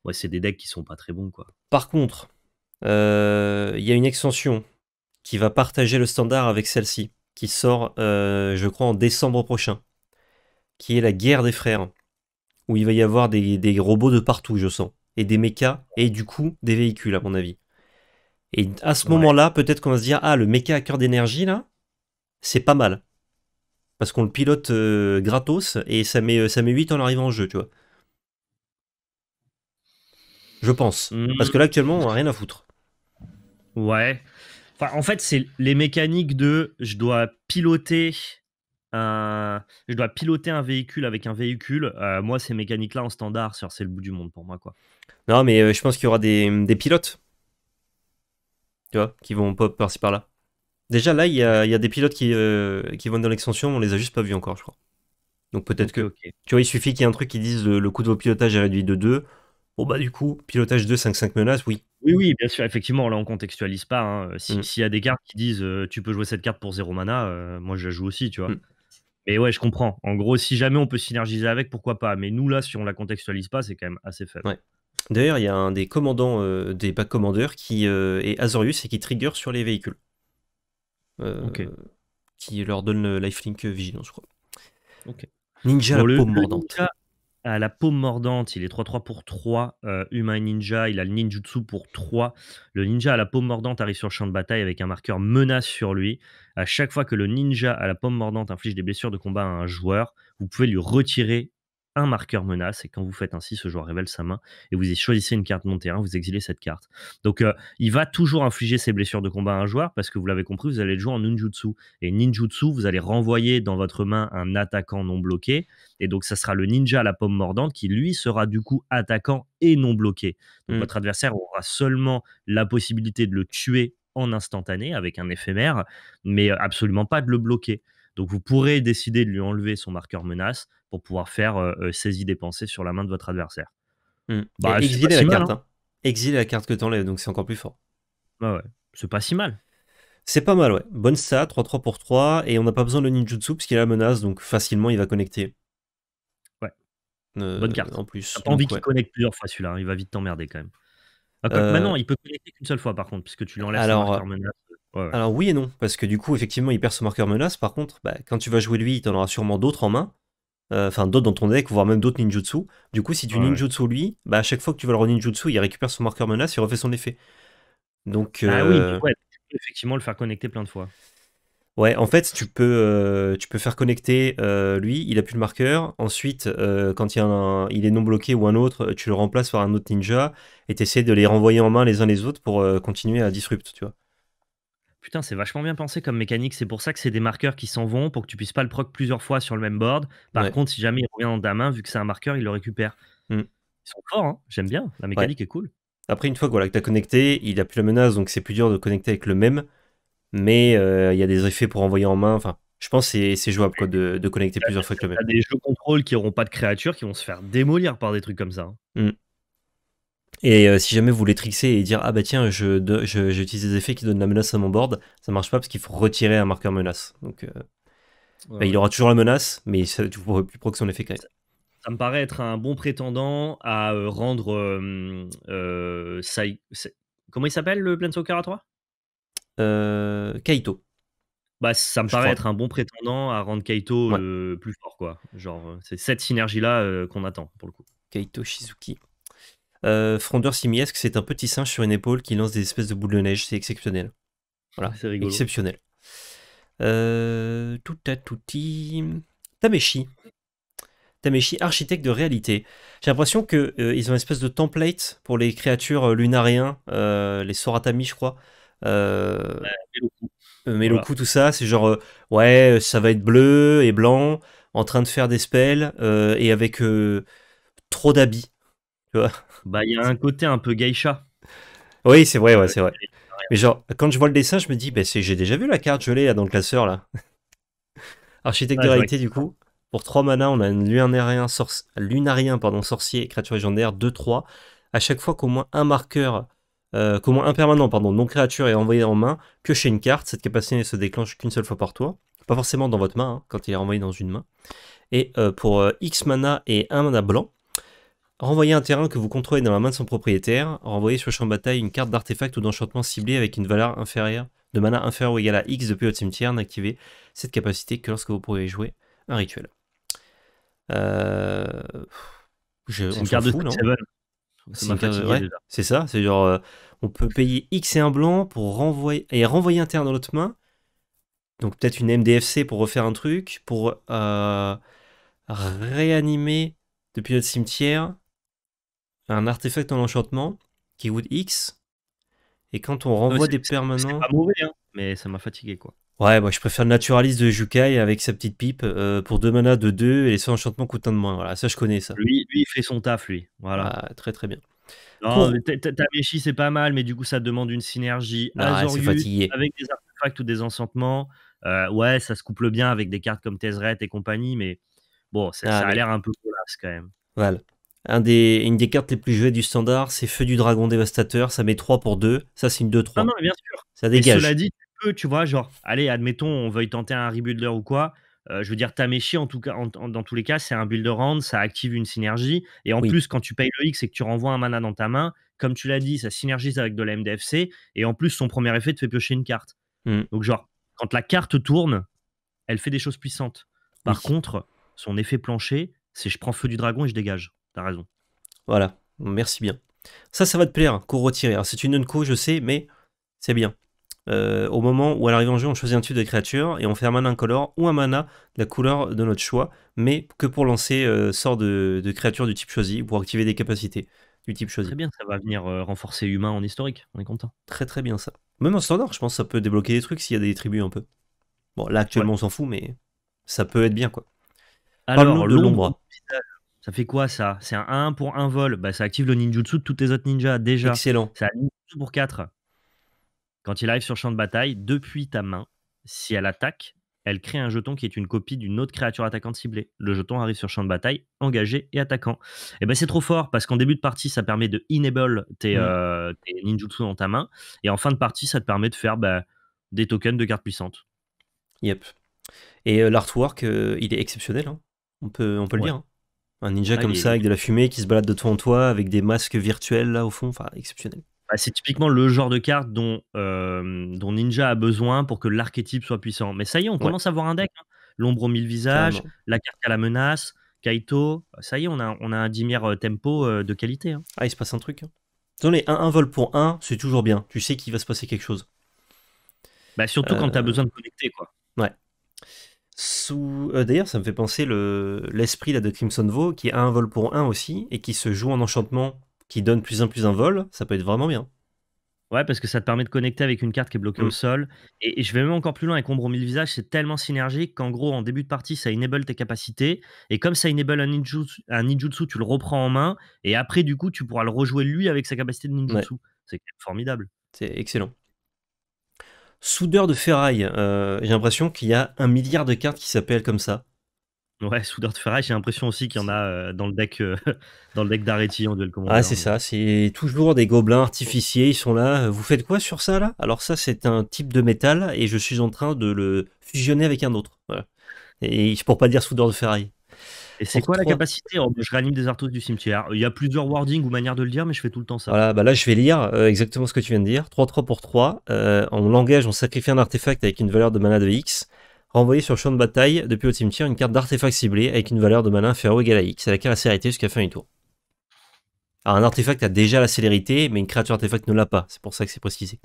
Ouais, c'est des decks qui sont pas très bons quoi. Par contre, euh, il y a une extension qui va partager le standard avec celle-ci qui sort, euh, je crois, en décembre prochain, qui est La guerre des frères, où il va y avoir des, robots de partout, je sens, et des mechas, et du coup, des véhicules, à mon avis. Et à ce moment-là, peut-être qu'on va se dire, ah, le mecha à cœur d'énergie, là, c'est pas mal. Parce qu'on le pilote euh, gratos, et ça met, euh, ça met 8 en arrivant en jeu, tu vois. Je pense. Mm. Parce que là, actuellement, on a rien à foutre. Ouais en fait, c'est les mécaniques de je dois piloter un, je dois piloter un véhicule avec un véhicule. Euh, moi, ces mécaniques-là en standard, c'est le bout du monde pour moi, quoi. Non, mais euh, je pense qu'il y aura des, pilotes, tu qui vont pop par-ci par-là. Déjà, là, il y a, des pilotes qui, euh, qui vont dans l'extension, on les a juste pas vus encore, je crois. Donc peut-être que, tu vois, il suffit qu'il y ait un truc qui dise le, coût de vos pilotages est réduit de 2. Bon, bah, du coup, pilotage 2, 5, 5 menaces, oui, oui, oui, bien sûr, effectivement, là on contextualise pas. Hein, mmh. S'il y a des cartes qui disent tu peux jouer cette carte pour zéro mana, moi je la joue aussi, tu vois. Mmh. Mais ouais, je comprends. En gros, si jamais on peut synergiser avec, pourquoi pas. Mais nous, là, si on la contextualise pas, c'est quand même assez faible. D'ailleurs, il y a un des commandants, des back commandeurs, qui est Azorius et qui trigger sur les véhicules. Qui leur donne le lifelink vigilance, je crois. Ninja la le, paume mordante à la paume mordante, il est 3-3 pour 3, euh, humain et ninja, il a le ninjutsu pour 3. Le ninja à la paume mordante arrive sur le champ de bataille avec un marqueur menace sur lui. À chaque fois que le ninja à la paume mordante inflige des blessures de combat à un joueur, vous pouvez lui retirer un marqueur menace. Et quand vous faites ainsi, ce joueur révèle sa main et vous y choisissez une carte non terrain, vous exilez cette carte. Donc euh, il va toujours infliger ses blessures de combat à un joueur parce que vous l'avez compris, vous allez le jouer en ninjutsu. Et ninjutsu, vous allez renvoyer dans votre main un attaquant non bloqué. Et donc ça sera le ninja à la pomme mordante qui lui sera du coup attaquant et non bloqué. Donc mmh. votre adversaire aura seulement la possibilité de le tuer en instantané avec un éphémère, mais euh, absolument pas de le bloquer. Donc vous pourrez décider de lui enlever son marqueur menace, pour pouvoir faire euh, euh, saisie saisie dépensée sur la main de votre adversaire. Mmh. Bah, exiler hein. hein. la, carte, que tu enlèves que donc c'est encore plus fort. Bah ouais, c'est pas si mal. C'est pas mal, ouais. Bonne ça 3-3 pour 3, et on n'a pas besoin de ninjutsu parce qu'il a la menace, donc facilement il va connecter. Ouais. Euh, Bonne carte. En plus. T'as pas envie qu'il connecte plusieurs fois celui-là, hein. il va vite t'emmerder quand même. Maintenant, ah, bah il peut connecter qu'une seule fois par contre, puisque tu l'enlèves alors, marqueur menace. Alors oui et non, parce que du coup, effectivement, il perd son marqueur menace. Par contre, bah, quand tu vas jouer lui, il t'en aura sûrement d'autres en main. Euh, enfin d'autres dans ton deck, voire même d'autres ninjutsu. Du coup, si tu ninjutsu lui, bah, à chaque fois que tu vas le re-ninjutsu, il récupère son marqueur menace, il refait son effet. Donc, ah oui, euh effectivement le faire connecter plein de fois. Ouais, en fait, tu peux, euh, tu peux faire connecter lui, il a plus le marqueur. Ensuite, quand il, il est non bloqué ou un autre, tu le remplaces par un autre ninja et tu essaies de les renvoyer en main les uns les autres pour continuer à disrupt, tu vois. Putain, c'est vachement bien pensé comme mécanique. C'est pour ça que c'est des marqueurs qui s'en vont pour que tu puisses pas le proc plusieurs fois sur le même board. Par contre, si jamais il revient dans ta main, vu que c'est un marqueur, il le récupère. Mm. Ils sont forts, hein j'aime bien. La mécanique est cool. Après, une fois voilà, que tu as connecté, il a plus la menace, donc c'est plus dur de connecter avec le même. Mais euh, il y a des effets pour envoyer en main. Enfin, je pense que c'est jouable quoi, de, connecter plusieurs fois avec le même. Il y a des jeux contrôle qui n'auront pas de créatures qui vont se faire démolir par des trucs comme ça. Hein. Mm. Et euh, si jamais vous voulez trixer et dire ah bah tiens je, j'utilise des effets qui donnent la menace à mon board, ça marche pas parce qu'il faut retirer un marqueur menace. Donc euh, bah, il aura toujours la menace, mais ça, tu pourras plus pro que son effet quand même. Ça, me paraît être un bon prétendant à rendre euh, comment il s'appelle le Planeswalker à 3 Kaito. Bah, ça me paraît être un bon prétendant à rendre Kaito euh, plus fort quoi. Genre c'est cette synergie là qu'on attend pour le coup. Kaito Shizuki. Euh, frondeur simiesque, c'est un petit singe sur une épaule qui lance des espèces de boules de neige. C'est exceptionnel. Voilà, c'est rigolo. Exceptionnel. Euh, tout à tout. Tameshi. Tameshi, architecte de réalité. J'ai l'impression qu'ils euh, ils ont une espèce de template pour les créatures lunariens, les Soratami, je crois. Euh, mais le coup, tout ça, c'est genre, ouais, ça va être bleu et blanc, en train de faire des spells, et avec trop d'habits. Tu vois bah, il y a un côté un peu geisha. Oui, c'est vrai, ouais, c'est vrai. Euh, Mais genre, quand je vois le dessin, je me dis, bah, j'ai déjà vu la carte, je l'ai dans le classeur là. Architecte ah, de réalité, du coup. Pour 3 mana, on a une lunarien, pardon, sorcier, créature légendaire, 2-3. À chaque fois qu'au moins un marqueur, euh, qu'au moins un permanent, pardon, non créature est envoyé en main, que chez une carte. Cette capacité ne se déclenche qu'une seule fois par tour. Pas forcément dans votre main, hein, quand il est envoyé dans une main. Et euh, pour X mana et 1 mana blanc, Renvoyer un terrain que vous contrôlez dans la main de son propriétaire, renvoyer sur le champ de bataille une carte d'artefact ou d'enchantement ciblé avec une valeur inférieure de mana inférieure ou égale à X depuis votre cimetière, n'activez cette capacité que lorsque vous pourrez jouer un rituel. Euh... Je, une non c'est ça, c'est genre euh, on peut payer X et un blanc pour renvoyer et renvoyer un terrain dans l'autre main. Donc peut-être une MDFC pour refaire un truc, pour euh, réanimer depuis notre cimetière un artefact en enchantement qui would X. Et quand on renvoie des permanents. Hein, mais ça m'a fatigué quoi. Ouais, moi je préfère le naturaliste de Jukai avec sa petite pipe euh, pour deux manas de 2 et les enchantement enchantements coûtent un de moins. Voilà, ça je connais ça. Lui, lui il fait son taf, lui. Voilà. Ah, très très bien. Non, c'est pas mal, mais du coup ça demande une synergie ah, avec des artefacts ou des enchantements. Euh, ouais, ça se couple bien avec des cartes comme Tezret et compagnie, mais bon, ah, ça, a l'air un peu colasse quand même. Voilà une des cartes les plus jouées du standard, c'est Feu du Dragon Dévastateur. Ça met 3 pour 2. Ça, c'est une 2-3. Ah non, bien sûr. Ça dégage. cela dit, tu peux, tu vois, genre, allez, admettons, on veuille tenter un rebuilder ou quoi. Euh, je veux dire, Tameshi, en tout cas, dans tous les cas, c'est un builder Rand ça active une synergie. Et en plus, quand tu payes le X et que tu renvoies un mana dans ta main, comme tu l'as dit, ça synergise avec de la MDFC. Et en plus, son premier effet te fait piocher une carte. Hmm. Donc, genre, quand la carte tourne, elle fait des choses puissantes. Par contre, son effet plancher, c'est je prends feu du dragon et je dégage. T'as raison. Voilà. Merci bien. Ça, ça va te plaire hein, qu'on retire. Hein. C'est une non-co, je sais, mais c'est bien. Euh, au moment où à arrive en jeu, on choisit un type de créature et on fait un mana incolore ou un mana de la couleur de notre choix, mais que pour lancer euh, sort de, créature du type choisi pour activer des capacités du type choisi. Très bien, ça va venir euh, renforcer humain en historique, on est content. Très très bien ça. Même en standard, je pense que ça peut débloquer des trucs s'il y a des tribus un peu. Bon, là actuellement on s'en fout, mais ça peut être bien quoi. Alors, l'ombre ça fait quoi ça C'est un 1 pour un vol. Bah, ça active le ninjutsu de tous tes autres ninjas déjà. Excellent. C'est un ninjutsu pour 4. Quand il arrive sur champ de bataille, depuis ta main, si elle attaque, elle crée un jeton qui est une copie d'une autre créature attaquante ciblée. Le jeton arrive sur champ de bataille, engagé et attaquant. Et eh ben c'est trop fort parce qu'en début de partie, ça permet de enable mm. euh, tes, ninjutsu dans ta main. Et en fin de partie, ça te permet de faire bah, des tokens de cartes puissantes. Yep. Et euh, l'artwork, euh, il est exceptionnel. Hein. On peut, on peut le dire. Hein. Un ninja ah, comme ça, avec de la fumée, qui se balade de toi en toi, avec des masques virtuels là au fond, enfin exceptionnel. Bah, c'est typiquement le genre de carte dont, euh, dont Ninja a besoin pour que l'archétype soit puissant. Mais ça y est, on commence à voir un deck. Hein. L'ombre aux mille visages, la carte à la menace, Kaito. Bah, ça y est, on a, on a un Dimir euh, tempo euh, de qualité. Hein. Ah, il se passe un truc. Hein. Attendez, un, un vol pour un, c'est toujours bien. Tu sais qu'il va se passer quelque chose. Bah, surtout quand tu as besoin de connecter, quoi. Ouais. Sous... Euh, d'ailleurs, ça me fait penser l'esprit de Crimson Vow, qui a un vol pour un aussi, et qui se joue en enchantement, qui donne plus un plus un vol, ça peut être vraiment bien. Ouais, parce que ça te permet de connecter avec une carte qui est bloquée au mm. sol. Et, je vais même encore plus loin avec Ombre au mille visages, c'est tellement synergique qu'en gros, en début de partie, ça enable tes capacités. Et comme ça enable un ninjutsu, un ninjutsu, tu le reprends en main. Et après, du coup, tu pourras le rejouer lui avec sa capacité de ninjutsu. C'est formidable. C'est excellent soudeur de ferraille. Euh, j'ai l'impression qu'il y a un milliard de cartes qui s'appellent comme ça. Ouais, soudeur de ferraille, j'ai l'impression aussi qu'il y en a euh, dans le deck euh, dans le deck on duel Ah, hein. c'est ça, c'est toujours des gobelins artificiers, ils sont là. Vous faites quoi sur ça là Alors ça, c'est un type de métal et je suis en train de le fusionner avec un autre. Et pour pas dire soudeur de ferraille. Et c'est quoi la capacité oh, bah, Je réanime des artefacts du cimetière. Il y a plusieurs wordings ou manières de le dire, mais je fais tout le temps ça. Voilà, bah, là je vais lire euh, exactement ce que tu viens de dire. 3-3 pour 3. On euh, en langage, on sacrifie un artefact avec une valeur de mana de X. renvoyé sur le champ de bataille depuis au cimetière une carte d'artefact ciblée avec une valeur de mana inférieure ou égale à X, la laquelle la célérité jusqu'à fin du tour. Alors un artefact a déjà la célérité, mais une créature artefact ne l'a pas. C'est pour ça que c'est précisé.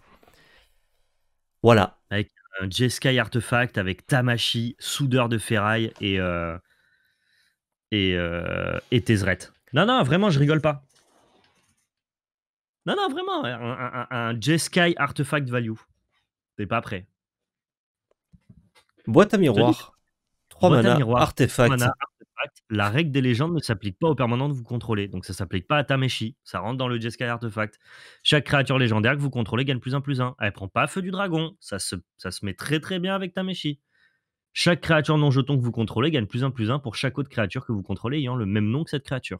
Voilà. Avec un J-Sky artefact, avec Tamashi, soudeur de ferraille et. Euh, et, euh, et Non, non, vraiment, je rigole pas. Non, non, vraiment, un, un, un Jeskai Artifact Value. T'es pas prêt. Boîte à miroir. 3 mana, artefact. La règle des légendes ne s'applique pas aux permanents que vous contrôlez. Donc ça s'applique pas à Tameshi. Ça rentre dans le Jeskai Artefact. Chaque créature légendaire que vous contrôlez gagne plus 1 plus 1. Elle prend pas feu du dragon. Ça se, ça se met très très bien avec Tameshi. Chaque créature non jeton que vous contrôlez gagne plus 1 plus 1 pour chaque autre créature que vous contrôlez ayant le même nom que cette créature.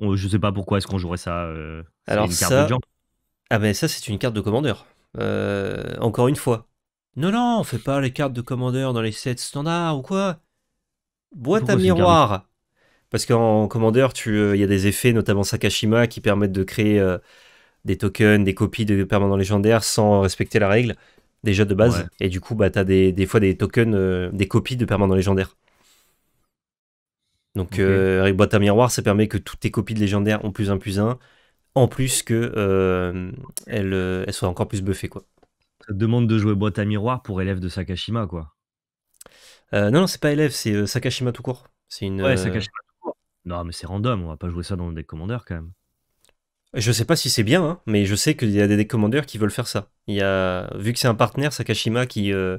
Je sais pas pourquoi est-ce qu'on jouerait ça. Euh, Alors une de Ah ben ça c'est une carte de commandeur. Euh, encore une fois. Non non, on fait pas les cartes de commandeur dans les sets standards ou quoi. Boîte à miroir. Parce qu'en commandeur, euh, il y a des effets, notamment Sakashima, qui permettent de créer des tokens, des copies de permanents légendaires sans respecter la règle déjà de base. Et du coup, bah, tu as des, fois des tokens, euh, des copies de permanents légendaires. Donc, euh, avec boîte à miroir, ça permet que toutes tes copies de légendaires ont plus un plus un, en plus que euh, elles, soient encore plus buffées. Quoi. Ça te demande de jouer boîte à miroir pour élève de Sakashima, quoi. non, non, c'est pas élève, c'est Sakashima tout court. C'est une, ouais, Sakashima tout court. Non, mais c'est random, on va pas jouer ça dans le deck commander quand même. Je sais pas si c'est bien, hein, mais je sais qu'il y a des commandeurs qui veulent faire ça. Il y a, vu que c'est un partenaire, Sakashima qui, euh,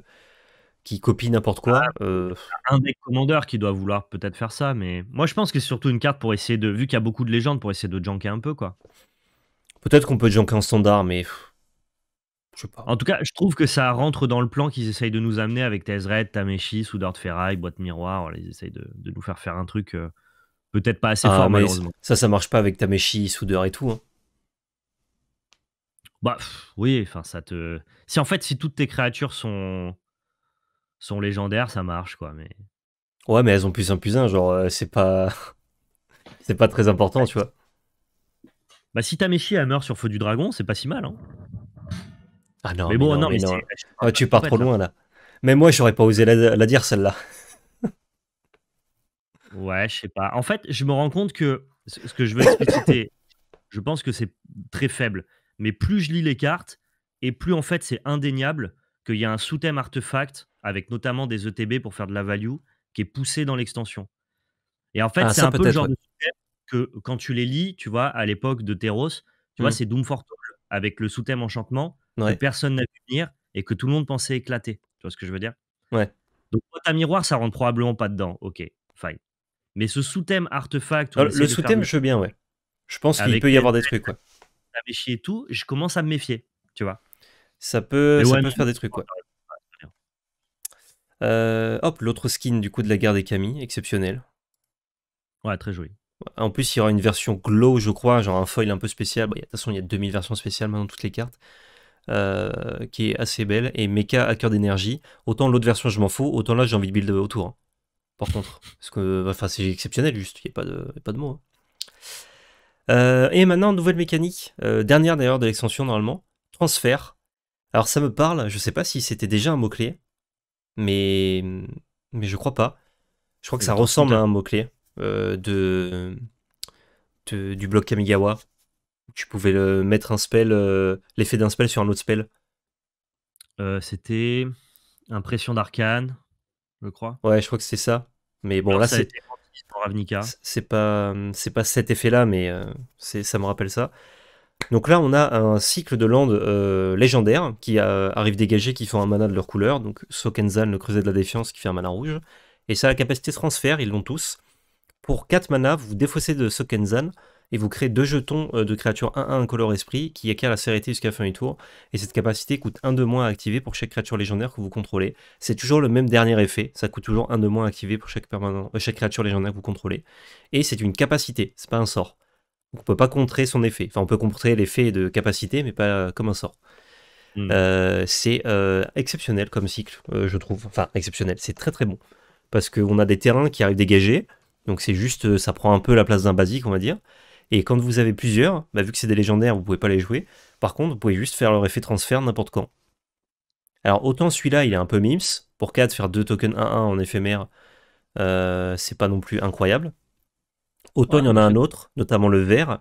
qui copie n'importe quoi. Ah, euh, un des commandeurs qui doit vouloir peut-être faire ça, mais moi je pense que c'est surtout une carte pour essayer de, vu qu'il y a beaucoup de légendes, pour essayer de janker un peu quoi. Peut-être qu'on peut janker en standard, mais je sais pas. En tout cas, je trouve que ça rentre dans le plan qu'ils essayent de nous amener avec Tezred, Tameshi, Soudard de Ferraille, Boîte Miroir. ils essayent de, nous faire faire un truc. Euh, Peut-être pas assez ah, fort, Ça, ça marche pas avec ta méchie Soudeur et tout. Hein. Bah, oui, enfin, ça te. Si en fait, si toutes tes créatures sont, sont légendaires, ça marche, quoi. Mais... Ouais, mais elles ont plus un plus un, genre, euh, c'est pas. c'est pas très important, tu vois. Bah, si ta méchie elle meurt sur Feu du Dragon, c'est pas si mal, hein. Ah non, mais, bon, non, ah, tu pars trop hein. loin, là. Mais moi, j'aurais pas osé la dire, celle-là. Ouais, je sais pas. En fait, je me rends compte que ce que je veux expliquer, je pense que c'est très faible. Mais plus je lis les cartes, et plus en fait c'est indéniable qu'il y a un sous-thème artefact, avec notamment des ETB pour faire de la value, qui est poussé dans l'extension. Et en fait, ah, c'est un peu le genre de thème que quand tu les lis, tu vois, à l'époque de Teros, tu vois, mmh. c'est Doom avec le sous-thème enchantement que personne n'a vu venir et que tout le monde pensait éclater. Tu vois ce que je veux dire Ouais. Donc, ta à miroir, ça rentre probablement pas dedans. Ok, fine. Mais ce sous-thème artefact. le sous-thème, je veux bien, ouais. Je pense qu'il peut y avoir des trucs, quoi. La et tout, je commence à me méfier, tu vois. Ça peut, ça faire des trucs, quoi. Euh, hop, l'autre skin du coup de la guerre des Camille, exceptionnel. Ouais, très joli. En plus, il y aura une version glow, je crois, genre un foil un peu spécial. de toute façon, il y a 2000 versions spéciales maintenant, toutes les cartes. Euh, qui est assez belle. Et à cœur d'énergie. Autant l'autre version, je m'en fous, autant là, j'ai envie de build autour. Hein contre. Parce que, enfin, c'est exceptionnel, juste, il n'y a pas de, a pas de mots. Hein. Euh, et maintenant, nouvelle mécanique, euh, dernière d'ailleurs de l'extension normalement, transfert. Alors ça me parle, je sais pas si c'était déjà un mot-clé, mais, mais je crois pas. Je crois que ça ressemble à un mot-clé euh, de, du bloc Kamigawa. Tu pouvais mettre un spell, l'effet d'un spell sur un autre spell. c'était impression d'arcane, je crois. Ouais, je crois que c'est ça. Mais bon, là, c'est. C'est pas, c'est pas cet effet-là, mais euh, ça me rappelle ça. Donc là, on a un cycle de land euh, légendaire qui euh, arrive dégagé qui font un mana de leur couleur. Donc Sokenzan, le creuset de la défiance, qui fait un mana rouge. Et ça a la capacité de transfert, ils l'ont tous. Pour 4 mana, vous, vous défaussez de Sokenzan, et vous créez deux jetons euh, de créatures 1-1 color esprit qui acquiert la sérénité jusqu'à la fin du tour. Et cette capacité coûte 1 de moins à activer pour chaque créature légendaire que vous contrôlez. C'est toujours le même dernier effet, ça coûte toujours 1 de moins à activer pour chaque, permanent, euh, chaque créature légendaire que vous contrôlez. Et c'est une capacité, c'est pas un sort. on peut pas contrer son effet. Enfin, on peut contrer l'effet de capacité, mais pas comme un sort. Hmm. Euh, c'est exceptionnel comme cycle, je trouve. Enfin, exceptionnel, c'est très très bon. Parce qu'on a des terrains qui arrivent dégagés, donc c'est juste, ça prend un peu la place d'un basique, on va dire. Et quand vous avez plusieurs, bah, vu que c'est des légendaires, vous pouvez pas les jouer. Par contre, vous pouvez juste faire leur effet transfert n'importe quand. Alors autant celui-là, il est un peu mims. Pour 4, faire deux tokens 1-1 en éphémère, euh, c'est pas non plus incroyable. Autant il y en a un autre, notamment le vert,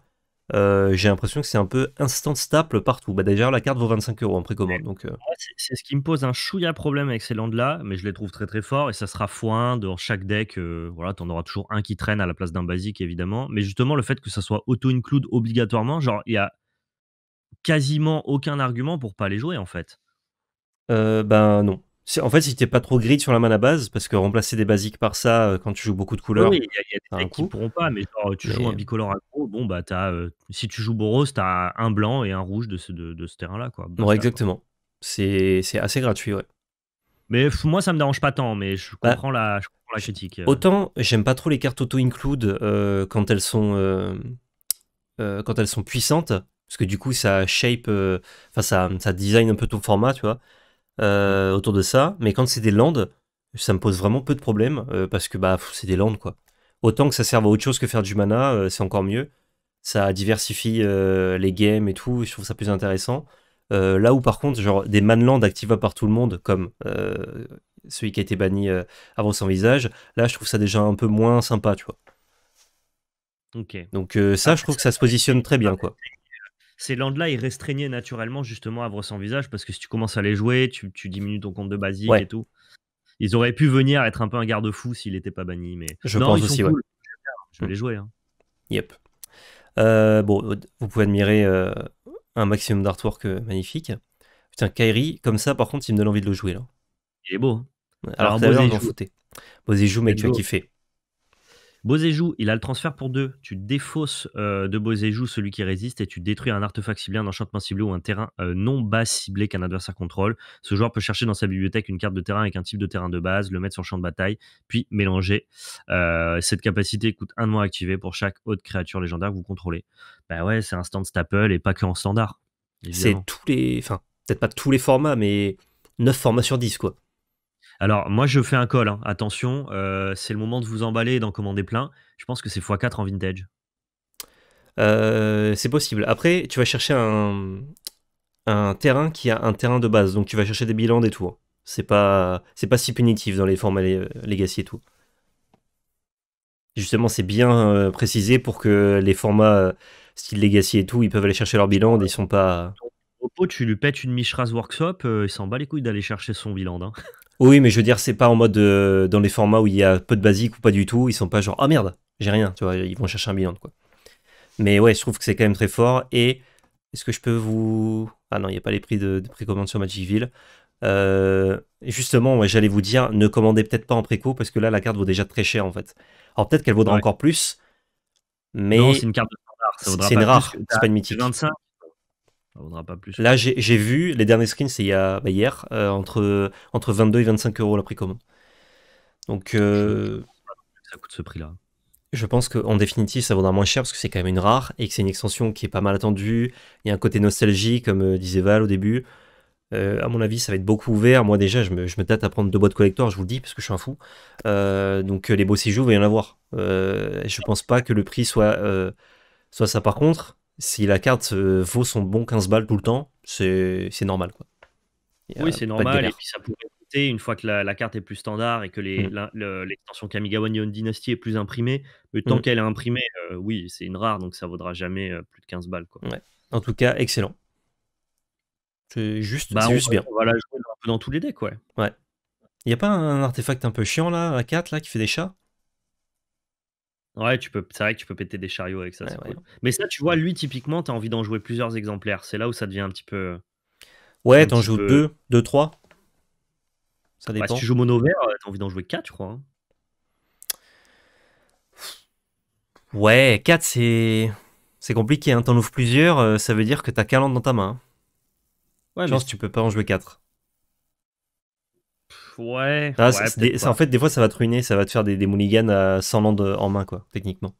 euh, j'ai l'impression que c'est un peu instant staple partout. Bah, déjà la carte vaut 25 euros en précommande. Donc, euh. C'est ce qui me pose un chouïa problème avec ces landes-là, mais je les trouve très très forts et ça sera foin 1 dans chaque deck. Euh, voilà, t'en auras toujours un qui traîne à la place d'un basique évidemment. Mais justement, le fait que ça soit auto-include obligatoirement, genre, il y a quasiment aucun argument pour pas les jouer en fait. ben non, en fait, si t'es pas trop grid sur la mana base, parce que remplacer des basiques par ça euh, quand tu joues beaucoup de couleurs. il y, a des couleurs qui pourront pas, mais tu joues un bicolore aggro, bon, bah, euh, si tu joues Boros, t'as un blanc et un rouge de ce, terrain-là. Quoi. exactement. C'est, assez gratuit, ouais. Mais moi, ça me dérange pas tant, mais je bah, comprends, la, je critique. Euh. Autant, j'aime pas trop les cartes auto-include quand, elles sont, quand elles sont puissantes, parce que du coup, ça shape, enfin, ça, ça design un peu ton format, tu vois. Euh, autour de ça. Mais quand c'est des landes, ça me pose vraiment peu de problèmes euh, parce que bah c'est des landes quoi. Autant que ça serve à autre chose que faire du mana, euh, c'est encore mieux. Ça diversifie les games et tout, je trouve ça plus intéressant. là où par contre, genre des manlands activables par tout le monde, comme celui qui a été banni avant son visage, là je trouve ça déjà un peu moins sympa, tu vois. Ok. Donc ça, je trouve que ça se positionne très bien, quoi ces landes-là, ils restreignaient naturellement justement à Havre sans visage parce que si tu commences à les jouer, tu, diminues ton compte de basique et tout. Ils auraient pu venir être un peu un garde-fou s'il n'était pas banni. Mais... Je pense aussi, Je vais mm. les jouer. Hein. Yep. Euh, bon, euh, vous pouvez admirer euh, un maximum d'artwork magnifique. Putain, Kairi, comme ça, par contre, il me donne envie de le jouer là. Il est beau. Hein. Alors, Alors y joue, mais tu as kiffé. Bozéjou, il a le transfert pour deux. Tu défausses euh, de Bozéjou celui qui résiste et tu détruis un artefact ciblé, un enchantement ciblé ou un terrain euh, non bas ciblé qu'un adversaire contrôle. Ce joueur peut chercher dans sa bibliothèque une carte de terrain avec un type de terrain de base, le mettre sur champ de bataille, puis mélanger. Euh, cette capacité coûte un de activé pour chaque autre créature légendaire que vous contrôlez. Bah ouais, c'est un stand staple et pas que en standard. C'est tous les. Enfin, peut-être pas tous les formats, mais 9 formats sur 10, quoi. Alors, moi, je fais un call, hein. attention, euh, c'est le moment de vous emballer et d'en commander plein. Je pense que c'est x4 en vintage. Euh, c'est possible. Après, tu vas chercher un, terrain qui a un terrain de base, donc tu vas chercher des bilans et tout. Hein. C'est pas, c'est pas si punitif dans les formats legacy et tout. Justement, c'est bien euh, précisé pour que les formats style legacy et tout, ils peuvent aller chercher leur bilan ils sont pas. Au tu lui pètes une Mishra's Workshop, il s'en bat les couilles d'aller chercher son bilan. Hein. Oui, mais je veux dire, c'est pas en mode euh, dans les formats où il y a peu de basique ou pas du tout. Ils sont pas genre ah oh, merde, j'ai rien. Tu vois, ils vont chercher un bilan quoi. Mais ouais, je trouve que c'est quand même très fort. Et est-ce que je peux vous Ah non, il n'y a pas les prix de, précommande sur Magicville. Euh, justement, j'allais vous dire, ne commandez peut-être pas en préco parce que là, la carte vaut déjà très cher en fait. Alors peut-être qu'elle vaudra encore plus, mais c'est une carte de standard. C'est une rare, c'est pas une mythique. Là, j'ai vu, les derniers screens, c'est bah, hier, euh, entre, entre 22 et 25 euros la prix commun. Donc. Euh, ça coûte ce prix-là. Je pense qu'en définitive, ça vaudra moins cher parce que c'est quand même une rare et que c'est une extension qui est pas mal attendue. Il y a un côté nostalgie, comme euh, disait Val au début. à mon avis, ça va être beaucoup ouvert. Moi, déjà, je me, tâte à prendre deux boîtes collector, je vous le dis, parce que je suis un fou. donc, les beaux séjours, il va y en avoir. Euh, je pense pas que le prix soit, soit ça. Par contre, si la carte euh, vaut son bon 15 balles tout le temps, c'est normal. Quoi. oui, c'est normal. Et puis ça pourrait coûter, une fois que la, carte est plus standard et que mmh. l'extension Kamigawa Neon Dynasty est plus imprimée, mais tant mmh. qu'elle est imprimée, euh, oui, c'est une rare, donc ça vaudra jamais euh, plus de 15 balles. Quoi. En tout cas, excellent. C'est juste, bah, bien. On va la jouer un peu dans tous les decks, ouais. Ouais. Il n'y a pas un artefact un peu chiant là, la 4 là, qui fait des chats Ouais, tu peux, c'est vrai que tu peux péter des chariots avec ça. Mais ça, tu vois, lui, typiquement, T'as envie d'en jouer plusieurs exemplaires. C'est là où ça devient un petit peu. Ouais, t'en joues 2, 2, 3 Ça bah, dépend. si tu joues mono vert, euh, t'as envie d'en jouer 4 je crois. Hein. Ouais, 4 c'est c'est compliqué. Hein. T'en ouvres plusieurs, euh, ça veut dire que t'as qu'un land dans ta main. Hein. Je Ouais, que tu peux pas en jouer 4. Ouais. Ah, en fait, des fois, ça va te ruiner, ça va te faire des, des mulligans à 100 landes en main, quoi, techniquement.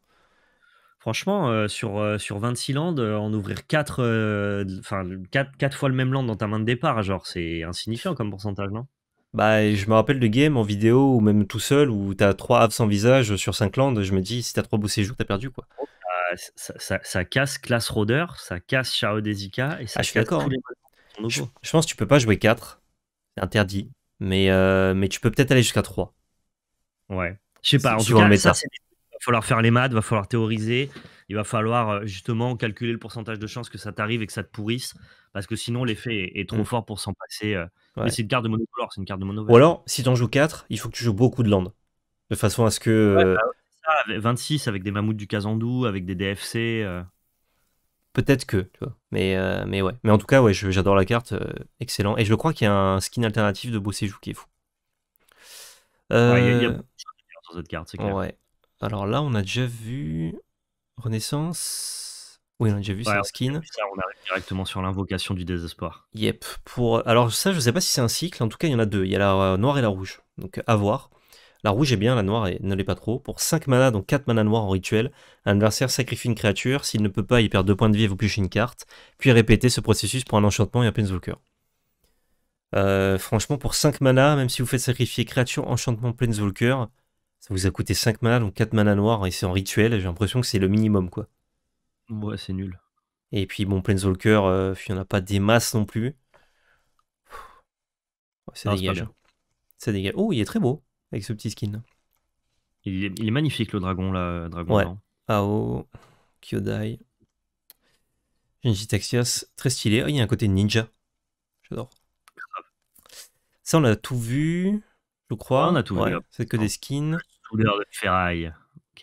Franchement, euh, sur, euh, sur 26 landes, euh, en ouvrir 4, enfin 4, fois le même land dans ta main de départ, genre, c'est insignifiant comme pourcentage, non bah, je me rappelle de game en vidéo ou même tout seul où t'as 3 sans visage sur 5 landes. Je me dis, si t'as 3 beaux séjours, t'as perdu quoi. Oh, bah, ça, casse Class Roder, ça casse Shao Desika et ah, ça je suis casse hein. je, je, pense que tu peux pas jouer 4. C'est interdit mais, euh, mais tu peux peut-être aller jusqu'à 3. Ouais. Je sais pas, en tout cas, ça, il va falloir faire les maths, il va falloir théoriser, il va falloir euh, justement calculer le pourcentage de chances que ça t'arrive et que ça te pourrisse, parce que sinon l'effet est, trop mm. fort pour s'en passer. Euh. c'est une carte de monocolore, c'est une carte de mono. Ou alors, si tu en joues 4, il faut que tu joues beaucoup de landes, de façon à ce que... 26 bah avec des mammouths du Kazandou, avec des DFC. Peut-être que, tu vois. Mais, euh, mais ouais. Mais en tout cas, ouais, j'adore la carte. Euh, excellent. Et je crois qu'il y a un skin alternatif de Bosséjou qui est fou. Euh, ouais, il y, a, cette carte, c'est clair. Ouais. Alors là, on a déjà vu Renaissance. Oui, on a déjà vu c'est un skin. on arrive directement sur l'invocation du désespoir. Yep. Pour... Alors ça, je ne sais pas si c'est un cycle. En tout cas, il y en a deux. Il y a la noire et la rouge. Donc à voir. La rouge est bien, la noire et ne l'est pas trop. Pour 5 mana, donc 4 mana noires en rituel, un adversaire sacrifie une créature. S'il ne peut pas, il perd 2 points de vie et vous piochez une carte. Puis répétez ce processus pour un enchantement et un Planeswalker. Euh, franchement, pour 5 mana, même si vous faites sacrifier créature, enchantement, Planeswalker, ça vous a coûté 5 mana, donc 4 mana noirs, et c'est en rituel. J'ai l'impression que c'est le minimum, quoi. Ouais, c'est nul. Et puis, bon, Planeswalker, euh, il n'y en a pas des masses non plus. Ouais, ça Ça dégage. Oh, il est très beau avec ce petit skin. Il est, magnifique le dragon là, dragon Ao, Kyodai, Genji Taxias, très stylé. Oh, il y a un côté ninja. J'adore. Ça, ah, on a tout vu, je crois. On a tout vu. C'est que des skins. de ferraille.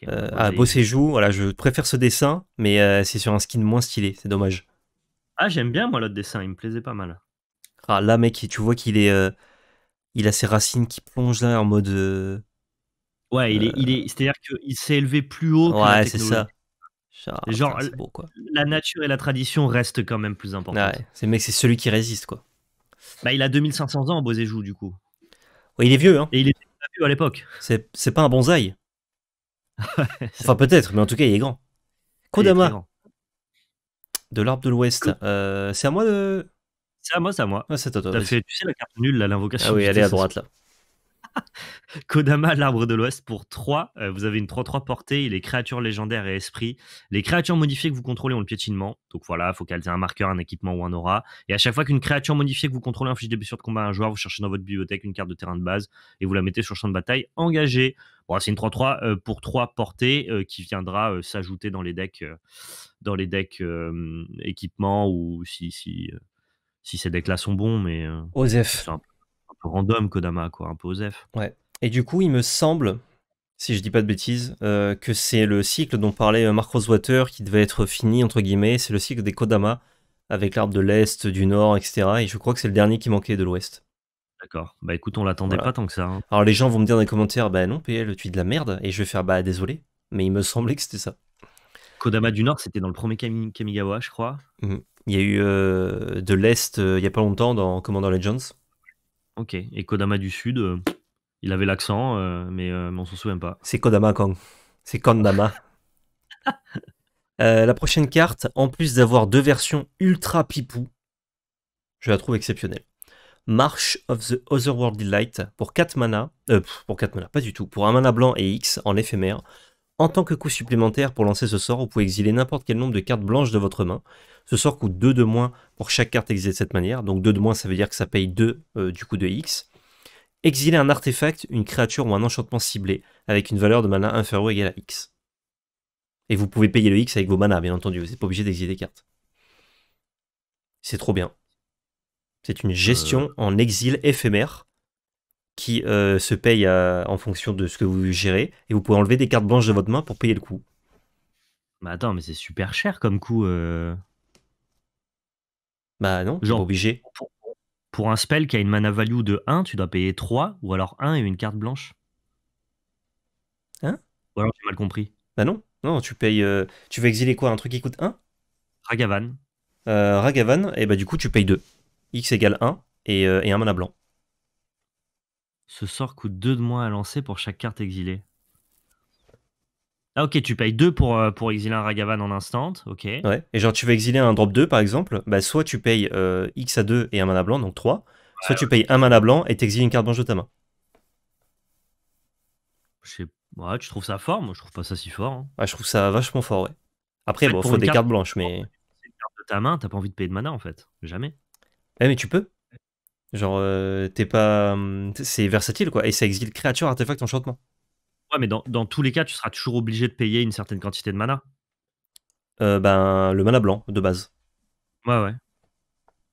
Euh, ah, beau séjour. Voilà, je préfère ce dessin, mais euh, c'est sur un skin moins stylé. C'est dommage. Ah, j'aime bien, moi, l'autre dessin. Il me plaisait pas mal. Ah, là, mec, tu vois qu'il est. Euh, il a ses racines qui plongent là en mode. Euh, ouais, il est, il est, euh, c'est-à-dire qu'il s'est élevé plus haut. Que ouais, c'est ça. Genre, la nature et la tradition restent quand même plus importantes. Ouais, c'est mec, c'est celui qui résiste quoi. Bah, il a 2500 ans, Bozéjou, du coup. Ouais, il est vieux, hein. Et il est vieux à l'époque. C'est pas un bonsaï. enfin, peut-être, mais en tout cas, il est grand. Kodama, de l'Arbre de l'Ouest. Euh, c'est à moi de. C'est à moi, c'est à moi. Ah, tu sais la carte nulle, l'invocation. Ah oui, elle est à droite, là. Kodama, l'arbre de l'Ouest, pour 3. Euh, vous avez une 3-3 portée, Il est créature légendaire et esprit. Les créatures modifiées que vous contrôlez ont le piétinement. Donc voilà, il faut qu'elles aient un marqueur, un équipement ou un aura. Et à chaque fois qu'une créature modifiée que vous contrôlez inflige des blessures de combat à un joueur, vous cherchez dans votre bibliothèque une carte de terrain de base et vous la mettez sur le champ de bataille engagé. c'est une 3-3 euh, pour 3 portée euh, qui viendra s'ajouter dans les decks, dans les decks équipements ou si si ces decks là sont bons, mais. Euh, Osef. un, peu random Kodama, quoi, un peu Osef. Ouais. Et du coup, il me semble, si je dis pas de bêtises, euh, que c'est le cycle dont parlait euh, Mark Rosewater qui devait être fini, entre guillemets, c'est le cycle des Kodama, avec l'arbre de l'Est, du Nord, etc. Et je crois que c'est le dernier qui manquait de l'Ouest. D'accord. Bah écoute, on l'attendait pas tant que ça. Hein. Alors les gens vont me dire dans les commentaires, bah non, PL, le es de la merde. Et je vais faire, bah désolé. Mais il me semblait que c'était ça. Kodama du Nord, c'était dans le premier Kamigawa, je crois. Mhm. Il y a eu euh, de l'Est euh, il n'y a pas longtemps dans Commander Legends. Ok, et Kodama du Sud, euh, il avait l'accent, mais on s'en souvient pas. C'est Kodama Kong. C'est Kondama. la prochaine carte, en plus d'avoir deux versions ultra pipou, je la trouve exceptionnelle. March of the Otherworld Light pour 4 mana, pour 4 mana, pas du tout, pour un mana blanc et X en éphémère. En tant que coup supplémentaire pour lancer ce sort, vous pouvez exiler n'importe quel nombre de cartes blanches de votre main. Ce sort coûte 2 de moins pour chaque carte exilée de cette manière. Donc 2 de moins, ça veut dire que ça paye 2 euh, du coup de X. Exiler un artefact, une créature ou un enchantement ciblé avec une valeur de mana inférieure ou égale à X. Et vous pouvez payer le X avec vos manas, bien entendu. Vous n'êtes pas obligé d'exiler des cartes. C'est trop bien. C'est une gestion euh. en exil éphémère qui euh, se paye en fonction de ce que vous gérez. Et vous pouvez enlever des cartes blanches de votre main pour payer le coût. Mais bah, attends, mais c'est super cher comme coût. Bah non, Genre, pas obligé. Pour, un spell qui a une mana value de 1, tu dois payer 3 ou alors 1 et une carte blanche. Hein Ou alors j'ai mal compris. Bah non, non, tu payes. Euh, tu veux exiler quoi Un truc qui coûte 1 Ragavan. Euh, Ragavan, et bah du coup tu payes 2. X égale 1 et, 1 euh, et un mana blanc. Ce sort coûte 2 de moins à lancer pour chaque carte exilée. Ah ok, tu payes 2 pour, euh, pour exiler un Ragavan en instant, ok. Ouais, et genre tu veux exiler un drop 2 par exemple, bah, soit tu payes euh, X à 2 et un mana blanc, donc 3, soit tu payes un mana blanc et t'exiles une carte blanche de ta main. Je sais Ouais, tu trouves ça fort Moi je trouve pas ça si fort. Hein. Ah je trouve ça vachement fort, ouais. Après, faut des cartes blanches, mais. C'est une carte de ta main, t'as pas envie de payer de mana en fait, jamais. mais tu peux. Genre, euh, t'es pas. Hum, c'est versatile quoi, et ça exile créature, artefact, enchantement. Ouais, mais dans, tous les cas, tu seras toujours obligé de payer une certaine quantité de mana. Euh, ben, le mana blanc de base. Ouais, ouais.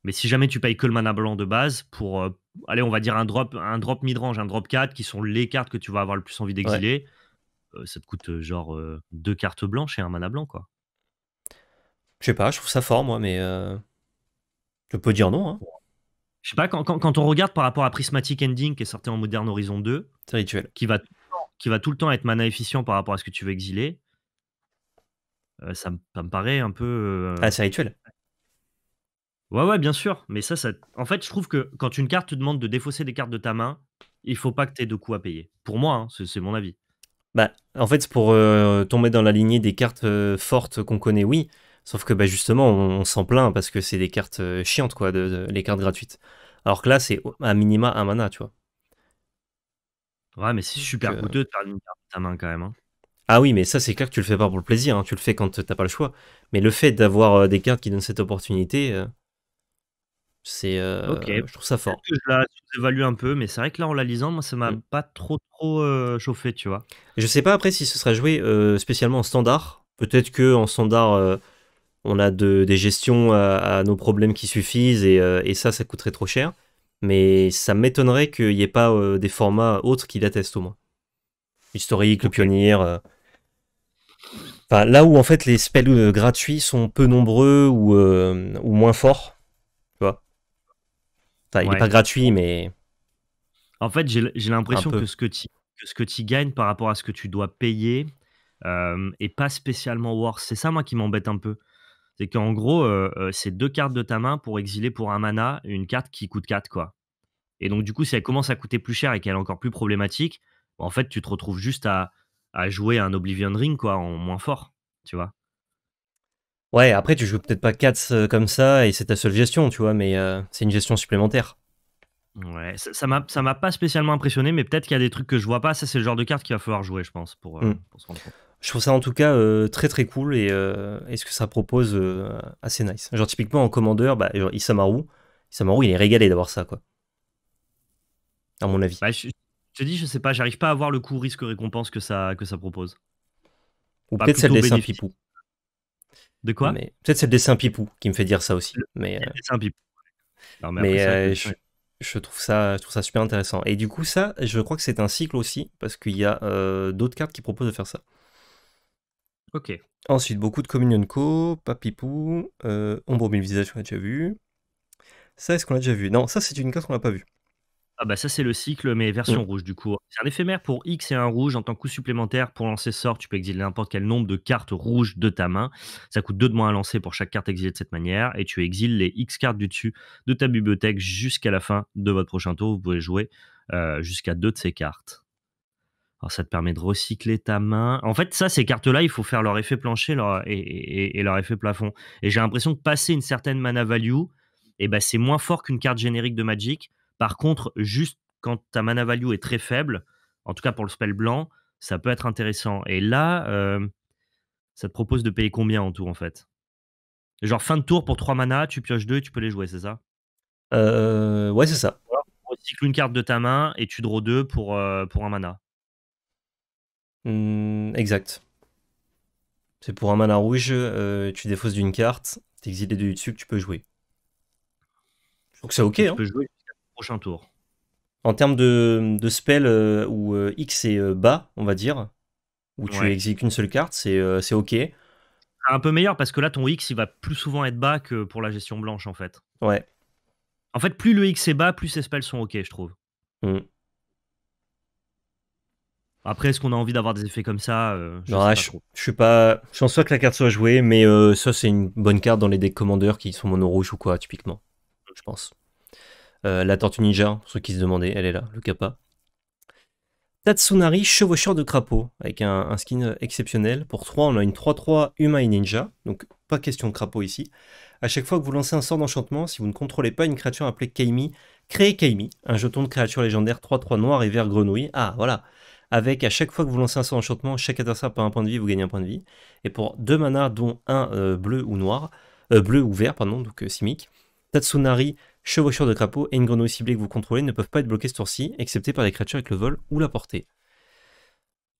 Mais si jamais tu payes que le mana blanc de base pour, euh, allez, on va dire un drop, un drop midrange, un drop 4, qui sont les cartes que tu vas avoir le plus envie d'exiler, euh, ça te coûte genre deux cartes blanches et un mana blanc, quoi. Je sais pas, je trouve ça fort, moi, mais je peux dire non. Hein. Je sais pas, quand, on regarde par rapport à Prismatic Ending qui est sorti en Modern Horizon 2, rituel. Qui va qui va tout le temps être mana efficient par rapport à ce que tu veux exiler, euh, ça, me paraît un peu. Ah, euh, c'est rituel. Ouais, ouais, bien sûr. Mais ça, ça. En fait, je trouve que quand une carte te demande de défausser des cartes de ta main, il faut pas que tu aies de coups à payer. Pour moi, hein, c'est mon avis. Bah, en fait, pour euh, tomber dans la lignée des cartes fortes qu'on connaît, oui. Sauf que bah, justement, on, s'en plaint parce que c'est des cartes chiantes, quoi, de, les cartes gratuites. Alors que là, c'est à minima un mana, tu vois. Ouais, mais c'est super goûteux coûteux de perdre une carte de ta main quand même. Hein. Ah oui, mais ça, c'est clair que tu le fais pas pour le plaisir, hein. tu le fais quand t'as pas le choix. Mais le fait d'avoir euh, des cartes qui donnent cette opportunité, euh, c'est. Euh, Je trouve ça fort. Je la sous un peu, mais c'est vrai que là, en la lisant, moi, ça m'a mmh. pas trop, trop euh, chauffé, tu vois. Je sais pas après si ce sera joué spécialement en standard. Peut-être que en standard, on a des gestions à, nos problèmes qui suffisent et ça, ça coûterait trop cher mais ça m'étonnerait qu'il n'y ait pas euh, des formats autres qui l'attestent au moins. Historique, le pionnier. Euh. là où en fait les spells euh, gratuits sont peu nombreux ou, ou moins forts. Tu vois Il n'est pas gratuit, mais. En fait, j'ai l'impression que ce que tu que gagnes par rapport à ce que tu dois payer est pas spécialement worth. C'est ça, moi, qui m'embête un peu. C'est qu'en gros, euh, euh, c'est deux cartes de ta main pour exiler pour un mana une carte qui coûte 4, quoi. Et donc, du coup, si elle commence à coûter plus cher et qu'elle est encore plus problématique, bah, en fait, tu te retrouves juste à, jouer un Oblivion Ring, quoi, en moins fort, tu vois. Ouais, après, tu joues peut-être pas 4 euh, comme ça et c'est ta seule gestion, tu vois, mais c'est une gestion supplémentaire. Ouais, ça m'a ça m'a pas spécialement impressionné, mais peut-être qu'il y a des trucs que je vois pas. Ça, c'est le genre de carte qu'il va falloir jouer, je pense, pour, hmm. pour se rendre compte je trouve ça en tout cas euh, très très cool et, est euh, ce que ça propose euh, assez nice. Genre typiquement en commandeur, bah, genre, Isamaru, Isamaru il est régalé d'avoir ça quoi. À mon avis. Bah, je, te dis, je sais pas, j'arrive pas à voir le coût risque récompense que ça que ça propose. Ou peut-être c'est le dessin pipou. De quoi Mais peut-être c'est le dessin pipou qui me fait dire ça aussi. mais mais, je, je, trouve ça je trouve ça super intéressant. Et du coup ça, je crois que c'est un cycle aussi parce qu'il y a d'autres cartes qui proposent de faire ça. Ok. Ensuite, beaucoup de Communion Co, Papipou, euh, Ombre Mobilisation, on a déjà vu. Ça, est-ce qu'on l'a déjà vu Non, ça, c'est une carte qu'on n'a pas vue. Ah bah ça c'est le cycle mais version mm. rouge du coup. C'est un éphémère pour X et un rouge en tant que coup supplémentaire pour lancer sort, tu peux exiler n'importe quel nombre de cartes rouges de ta main. Ça coûte 2 de moins à lancer pour chaque carte exilée de cette manière et tu exiles les X cartes du dessus de ta bibliothèque jusqu'à la fin de votre prochain tour. Vous pouvez jouer euh, jusqu'à 2 de ces cartes. Alors ça te permet de recycler ta main. En fait, ça, ces cartes-là, il faut faire leur effet plancher leur, et, leur effet plafond. Et j'ai l'impression que passer une certaine mana value, eh ben, c'est moins fort qu'une carte générique de Magic. Par contre, juste quand ta mana value est très faible, en tout cas pour le spell blanc, ça peut être intéressant. Et là, euh, ça te propose de payer combien en tout en fait Genre fin de tour pour 3 mana, tu pioches 2 et tu peux les jouer, c'est ça euh, Ouais, c'est ça. Tu recycles une carte de ta main et tu draws 2 pour, euh, pour un mana. Mm, exact. C'est pour un mana rouge, euh, tu défausses d'une carte, t'exiles les deux dessus que tu peux jouer. Donc c'est ok. Tu hein. peux jouer jusqu'au prochain tour. En termes de, de spell euh, où euh, X est bas, on va dire, où tu exiles qu'une seule carte, c'est ok. Un peu meilleur parce que là, ton X, il va plus souvent être bas que pour la gestion blanche, en fait. Ouais. En fait, plus le X est bas, plus ces spells sont ok, je trouve. Mm. Après, est-ce qu'on a envie d'avoir des effets comme ça euh, je, sais je, suis pas. Je que la carte soit jouée, mais euh, ça, c'est une bonne carte dans les decks commandeurs qui sont mono rouge ou quoi, typiquement. Je pense. Euh, la Tortue Ninja, pour ceux qui se demandaient, elle est là, le kappa. Tatsunari, chevaucheur de crapaud, avec un, skin exceptionnel. Pour 3, on a une 3-3 humain et ninja, donc pas question de crapaud ici. À chaque fois que vous lancez un sort d'enchantement, si vous ne contrôlez pas une créature appelée Kaimi, créez Kaimi, un jeton de créature légendaire 3-3 noir et vert grenouille. Ah, voilà! avec à chaque fois que vous lancez un sort enchantement, chaque adversaire perd un point de vie, vous gagnez un point de vie. Et pour deux manas, dont un euh, bleu ou noir, euh, bleu ou vert, pardon, donc euh, simique, Tatsunari, chevaucheur de crapaud et une grenouille ciblée que vous contrôlez ne peuvent pas être bloqués ce tour-ci, excepté par les créatures avec le vol ou la portée.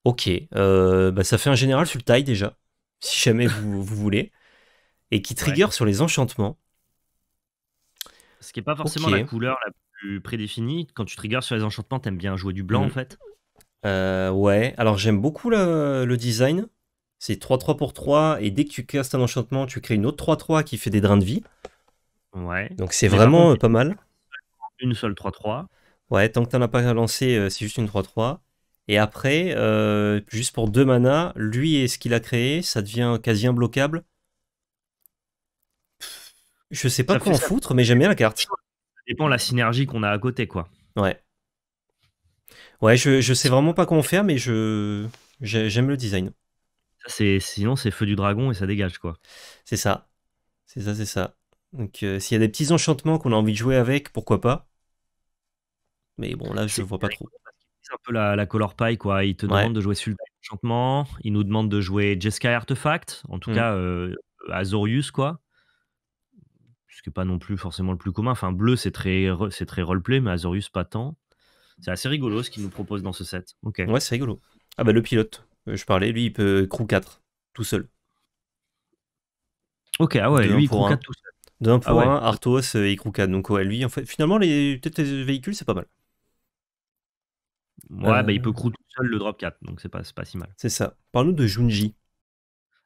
Ok, bah, ça fait un général sur le taille déjà, si jamais vous, voulez, et qui trigger sur les enchantements. Ce qui n'est pas forcément la couleur la plus prédéfinie. Quand tu triggers sur les enchantements, t'aimes bien jouer du blanc mm. en fait. Euh, ouais, alors j'aime beaucoup le, design. C'est 3-3 pour 3, et dès que tu castes un enchantement, tu crées une autre 3-3 qui fait des drains de vie. Ouais. Donc c'est vraiment euh, pas mal. Une seule 3-3. Ouais, tant que t'en as pas lancé, euh, c'est juste une 3-3. Et après, juste pour deux manas, lui et ce qu'il a créé, ça devient quasi imbloquable. Je sais pas quoi en foutre, mais j'aime bien la carte. Ça dépend de la synergie qu'on a à côté, quoi. Ouais. Ouais, je, je sais vraiment pas comment faire, mais je j'aime le design. C'est sinon c'est feu du dragon et ça dégage quoi. C'est ça, c'est ça, c'est ça. Donc euh, s'il y a des petits enchantements qu'on a envie de jouer avec, pourquoi pas. Mais bon là je vois pas trop. C'est un peu la, la, color pie quoi. Ils te demande demandent de jouer Sultan enchantement, Il nous demande de jouer Jeskai Artefact, en tout mm. cas Azorius euh, quoi. Ce qui n'est pas non plus forcément le plus commun. Enfin bleu c'est très c'est très roleplay mais Azorius pas tant. C'est assez rigolo ce qu'il nous propose dans ce set. Ouais, c'est rigolo. Ah bah le pilote, euh, je parlais, lui il peut crew 4 tout seul. Ok, ah ouais, lui il crew 4 tout seul. De 1 pour 1, ah Arthos, Artos et euh, crew 4. Donc ouais, lui finalement, les, peut-être les véhicules c'est pas mal. Ouais, bah il peut euh. crew tout seul le drop 4, donc c'est pas, pas si mal. C'est ça. Parlons de Junji.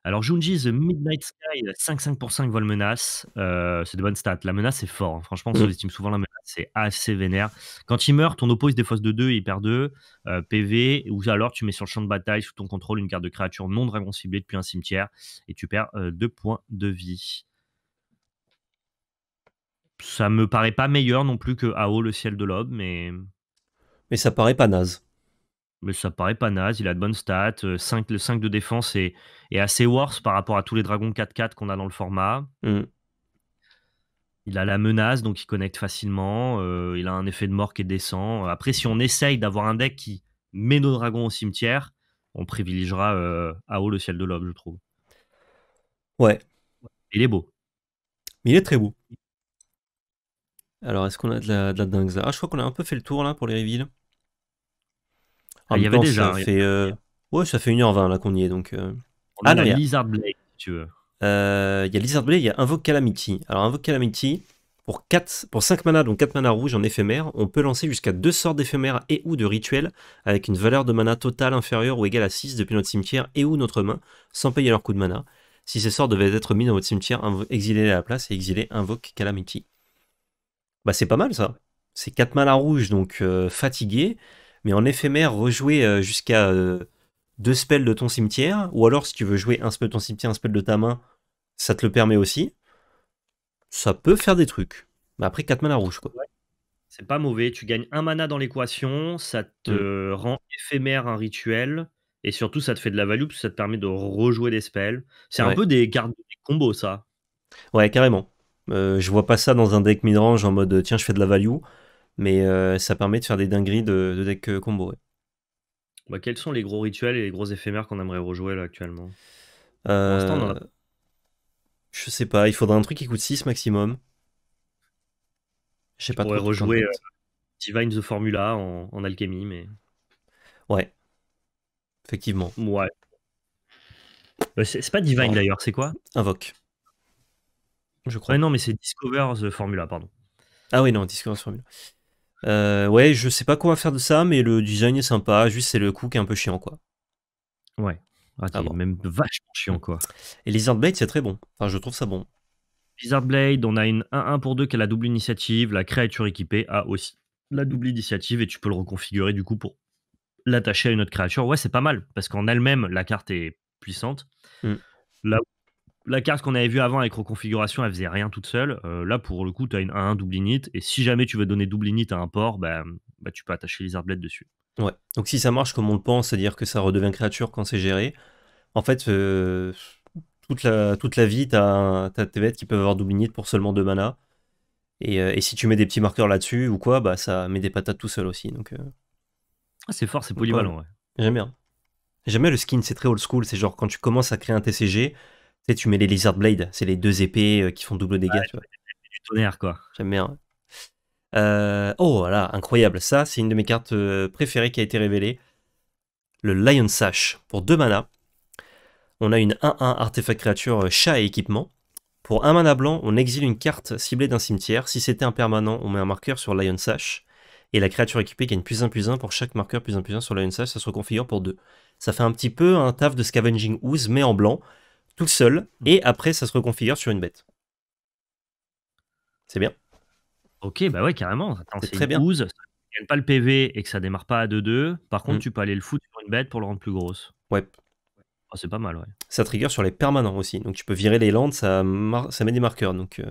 Alors, Junji, The Midnight Sky, 5-5 vol menace. Euh, c'est de bonnes stats. La menace est fort. Hein. Franchement, on mm. sous-estime souvent la menace. C'est assez vénère. Quand il meurt, ton oppo, se défausse de 2 et il perd 2 euh, PV. Ou alors, tu mets sur le champ de bataille, sous ton contrôle, une carte de créature non dragon ciblée depuis un cimetière. Et tu perds 2 euh, points de vie. Ça me paraît pas meilleur non plus que AO, le ciel de l'aube, mais Mais ça paraît pas naze. Mais ça paraît pas naze, il a de bonnes stats. Euh, le 5 de défense est, est assez worse par rapport à tous les dragons 4-4 qu'on a dans le format. Mm. Il a la menace, donc il connecte facilement. Euh, il a un effet de mort qui est décent. Après, si on essaye d'avoir un deck qui met nos dragons au cimetière, on privilégiera à euh, haut le ciel de l'homme, je trouve. Ouais, Il est beau. mais il est très beau. Alors, est-ce qu'on a de la, dingue je crois qu'on a un peu fait le tour là pour les reveals. Ah, il y avait déjà. fait, euh, Ouais, ça fait 1h20 là qu'on y est donc. Euh. ah, non, il y a Lizard Blade, si tu veux. Euh, il y a Lizard Blade, il y a Invoke Calamity. Alors, Invoke Calamity, pour, 4, pour 5 mana, donc 4 mana rouges en éphémère, on peut lancer jusqu'à 2 sorts d'éphémère et ou de rituel avec une valeur de mana totale inférieure ou égale à 6 depuis notre cimetière et ou notre main sans payer leur coût de mana. Si ces sorts devaient être mis dans votre cimetière, exilez à la place et exilé Invoke Calamity. Bah, c'est pas mal ça. C'est 4 mana rouges, donc fatigué mais en éphémère, rejouer euh, jusqu'à euh, deux spells de ton cimetière, ou alors si tu veux jouer un spell de ton cimetière, un spell de ta main, ça te le permet aussi. Ça peut faire des trucs. Mais après, quatre mana rouge, quoi. C'est pas mauvais, tu gagnes un mana dans l'équation, ça te mm. rend éphémère un rituel, et surtout ça te fait de la value, parce que ça te permet de rejouer des spells. C'est un peu des cartes de combos, ça. Ouais, carrément. Euh, je vois pas ça dans un deck midrange en mode tiens, je fais de la value mais euh, ça permet de faire des dingueries de, deck euh, combo. Bah, quels sont les gros rituels et les gros éphémères qu'on aimerait rejouer là actuellement euh... Je sais pas, il faudrait un truc qui coûte 6 maximum. Je sais pas. On pourrait rejouer euh, Divine the Formula en, alchimie, mais. Ouais. Effectivement. Ouais. Bah, c'est pas Divine d'ailleurs, c'est quoi Invoque. Je crois. non, mais c'est Discover the Formula, pardon. Ah oui, non, Discover the Formula. Euh, ouais, je sais pas quoi faire de ça, mais le design est sympa. Juste, c'est le qui est un peu chiant, quoi. Ouais. Ah, ah même vachement chiant, quoi. Et Lizard Blade, c'est très bon. Enfin, je trouve ça bon. Lizard Blade, on a une 1 pour 2 qui a la double initiative. La créature équipée a aussi la double initiative et tu peux le reconfigurer, du coup, pour l'attacher à une autre créature. Ouais, c'est pas mal parce qu'en elle-même, la carte est puissante. Mm. Là la carte qu'on avait vue avant avec reconfiguration, elle faisait rien toute seule. Euh, là, pour le coup, tu as une, un double init. Et si jamais tu veux donner double init à un port, bah, bah tu peux attacher les arblets dessus. Ouais. Donc si ça marche comme on le pense, c'est-à-dire que ça redevient créature quand c'est géré, en fait, euh, toute, la, toute la vie, tu as, tes bêtes qui peuvent avoir double init pour seulement 2 mana. Euh, et, si tu mets des petits marqueurs là-dessus ou quoi, bah, ça met des patates tout seul aussi. Donc, ah, c'est fort, c'est polyvalent. Jamais. ouais. J'aime bien le skin, c'est très old school. C'est genre quand tu commences à créer un TCG sais, tu mets les Lizard Blade, c'est les deux épées euh, qui font double dégâts. Du tonnerre, quoi. J'aime bien. Euh, oh, voilà, incroyable. Ça, c'est une de mes cartes euh, préférées qui a été révélée. Le Lion Sash. Pour deux mana, on a une 1-1 artefact créature chat et équipement. Pour un mana blanc, on exile une carte ciblée d'un cimetière. Si c'était un permanent, on met un marqueur sur Lion Sash. Et la créature équipée gagne plus 1 plus 1 pour chaque marqueur plus 1 plus 1 sur Lion Sash. Ça se reconfigure pour deux. Ça fait un petit peu un taf de Scavenging Ooze, mais en blanc tout seul, hmm. et après, ça se reconfigure sur une bête. C'est bien. Ok, bah ouais, carrément. C'est très une bien. 12, tu pas le PV et que ça démarre pas à 2-2. Par contre, hmm. tu peux aller le foutre sur une bête pour le rendre plus grosse. Ouais. Oh, c'est pas mal, ouais. Ça trigger sur les permanents aussi. Donc tu peux virer les landes, ça, ça met des marqueurs. Donc, euh.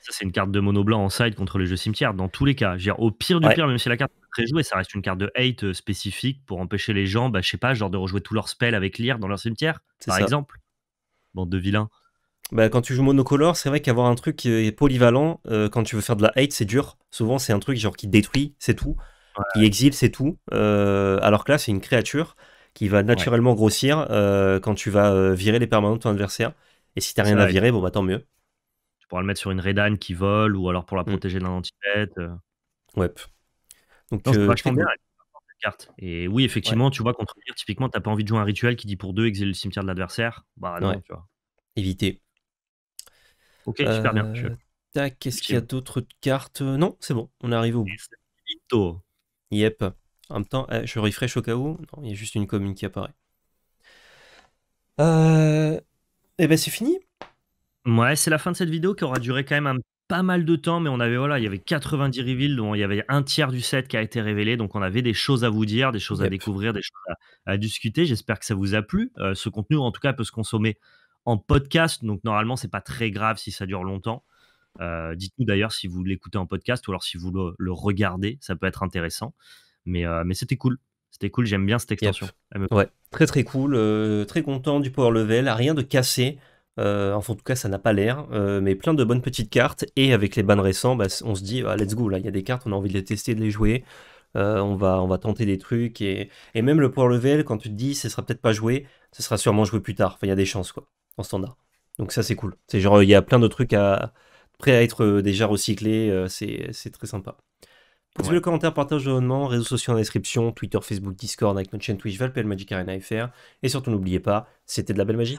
Ça, c'est une carte de mono blanc en side contre les jeux cimetière dans tous les cas. au pire du pire, même si la carte est très jouée, ça reste une carte de hate euh, spécifique pour empêcher les gens, bah, je sais pas, genre de rejouer tous leurs spell avec l'IR dans leur cimetière, par exemple de vilain bah, quand tu joues monocolore, c'est vrai qu'avoir un truc qui est polyvalent, euh, quand tu veux faire de la hate, c'est dur. Souvent, c'est un truc genre qui détruit, c'est tout, qui exile, c'est tout. Euh, alors que là, c'est une créature qui va naturellement grossir euh, quand tu vas virer les permanents de ton adversaire. Et si t'as rien à virer, bon bah tant mieux. Tu pourras le mettre sur une Redane qui vole ou alors pour la mm. protéger d'un anti-tête. Ouais. Donc, je bien. Et oui, effectivement, tu vois, contre typiquement, t'as pas envie de jouer un rituel qui dit pour deux exiler le cimetière de l'adversaire. Bah non, tu vois. Éviter. Ok, super bien. Euh, tac, est-ce qu'il y a d'autres cartes euh, Non, c'est bon, on est arrivé au bout. Yep. En même temps, eh, je refresh au cas où. il y a juste une commune qui apparaît. et euh, Eh ben c'est fini. Ouais, c'est la fin de cette vidéo qui aura duré quand même un pas mal de temps, mais on avait voilà, il y avait 90 reveals dont il y avait un tiers du set qui a été révélé, donc on avait des choses à vous dire, des choses à découvrir, des choses à, discuter. J'espère que ça vous a plu. Euh, ce contenu, en tout cas, peut se consommer en podcast, donc normalement c'est pas très grave si ça dure longtemps. Euh, dites-nous d'ailleurs si vous l'écoutez en podcast ou alors si vous le, regardez, ça peut être intéressant. Mais, euh, mais c'était cool. C'était cool, j'aime bien cette extension. très très cool, très content du power level, rien de cassé. Euh, enfin, en tout cas, ça n'a pas l'air, euh, mais plein de bonnes petites cartes. Et avec les bans récents, bah, on se dit, ah, let's go, là, il y a des cartes, on a envie de les tester, de les jouer. Euh, on, va, on va tenter des trucs. Et, même le power level, quand tu te dis, ce sera peut-être pas joué, ce sera sûrement joué plus tard. Enfin, il y a des chances, quoi, en standard. Donc, ça, c'est cool. C'est genre, il y a plein de trucs à, prêts à être déjà recyclés. c'est très sympa. Posez le commentaire, partage le réseaux sociaux en description, Twitter, Facebook, Discord, avec notre chaîne Twitch, Valpel Magic Arena FR. Et surtout, n'oubliez pas, c'était de la belle Magie.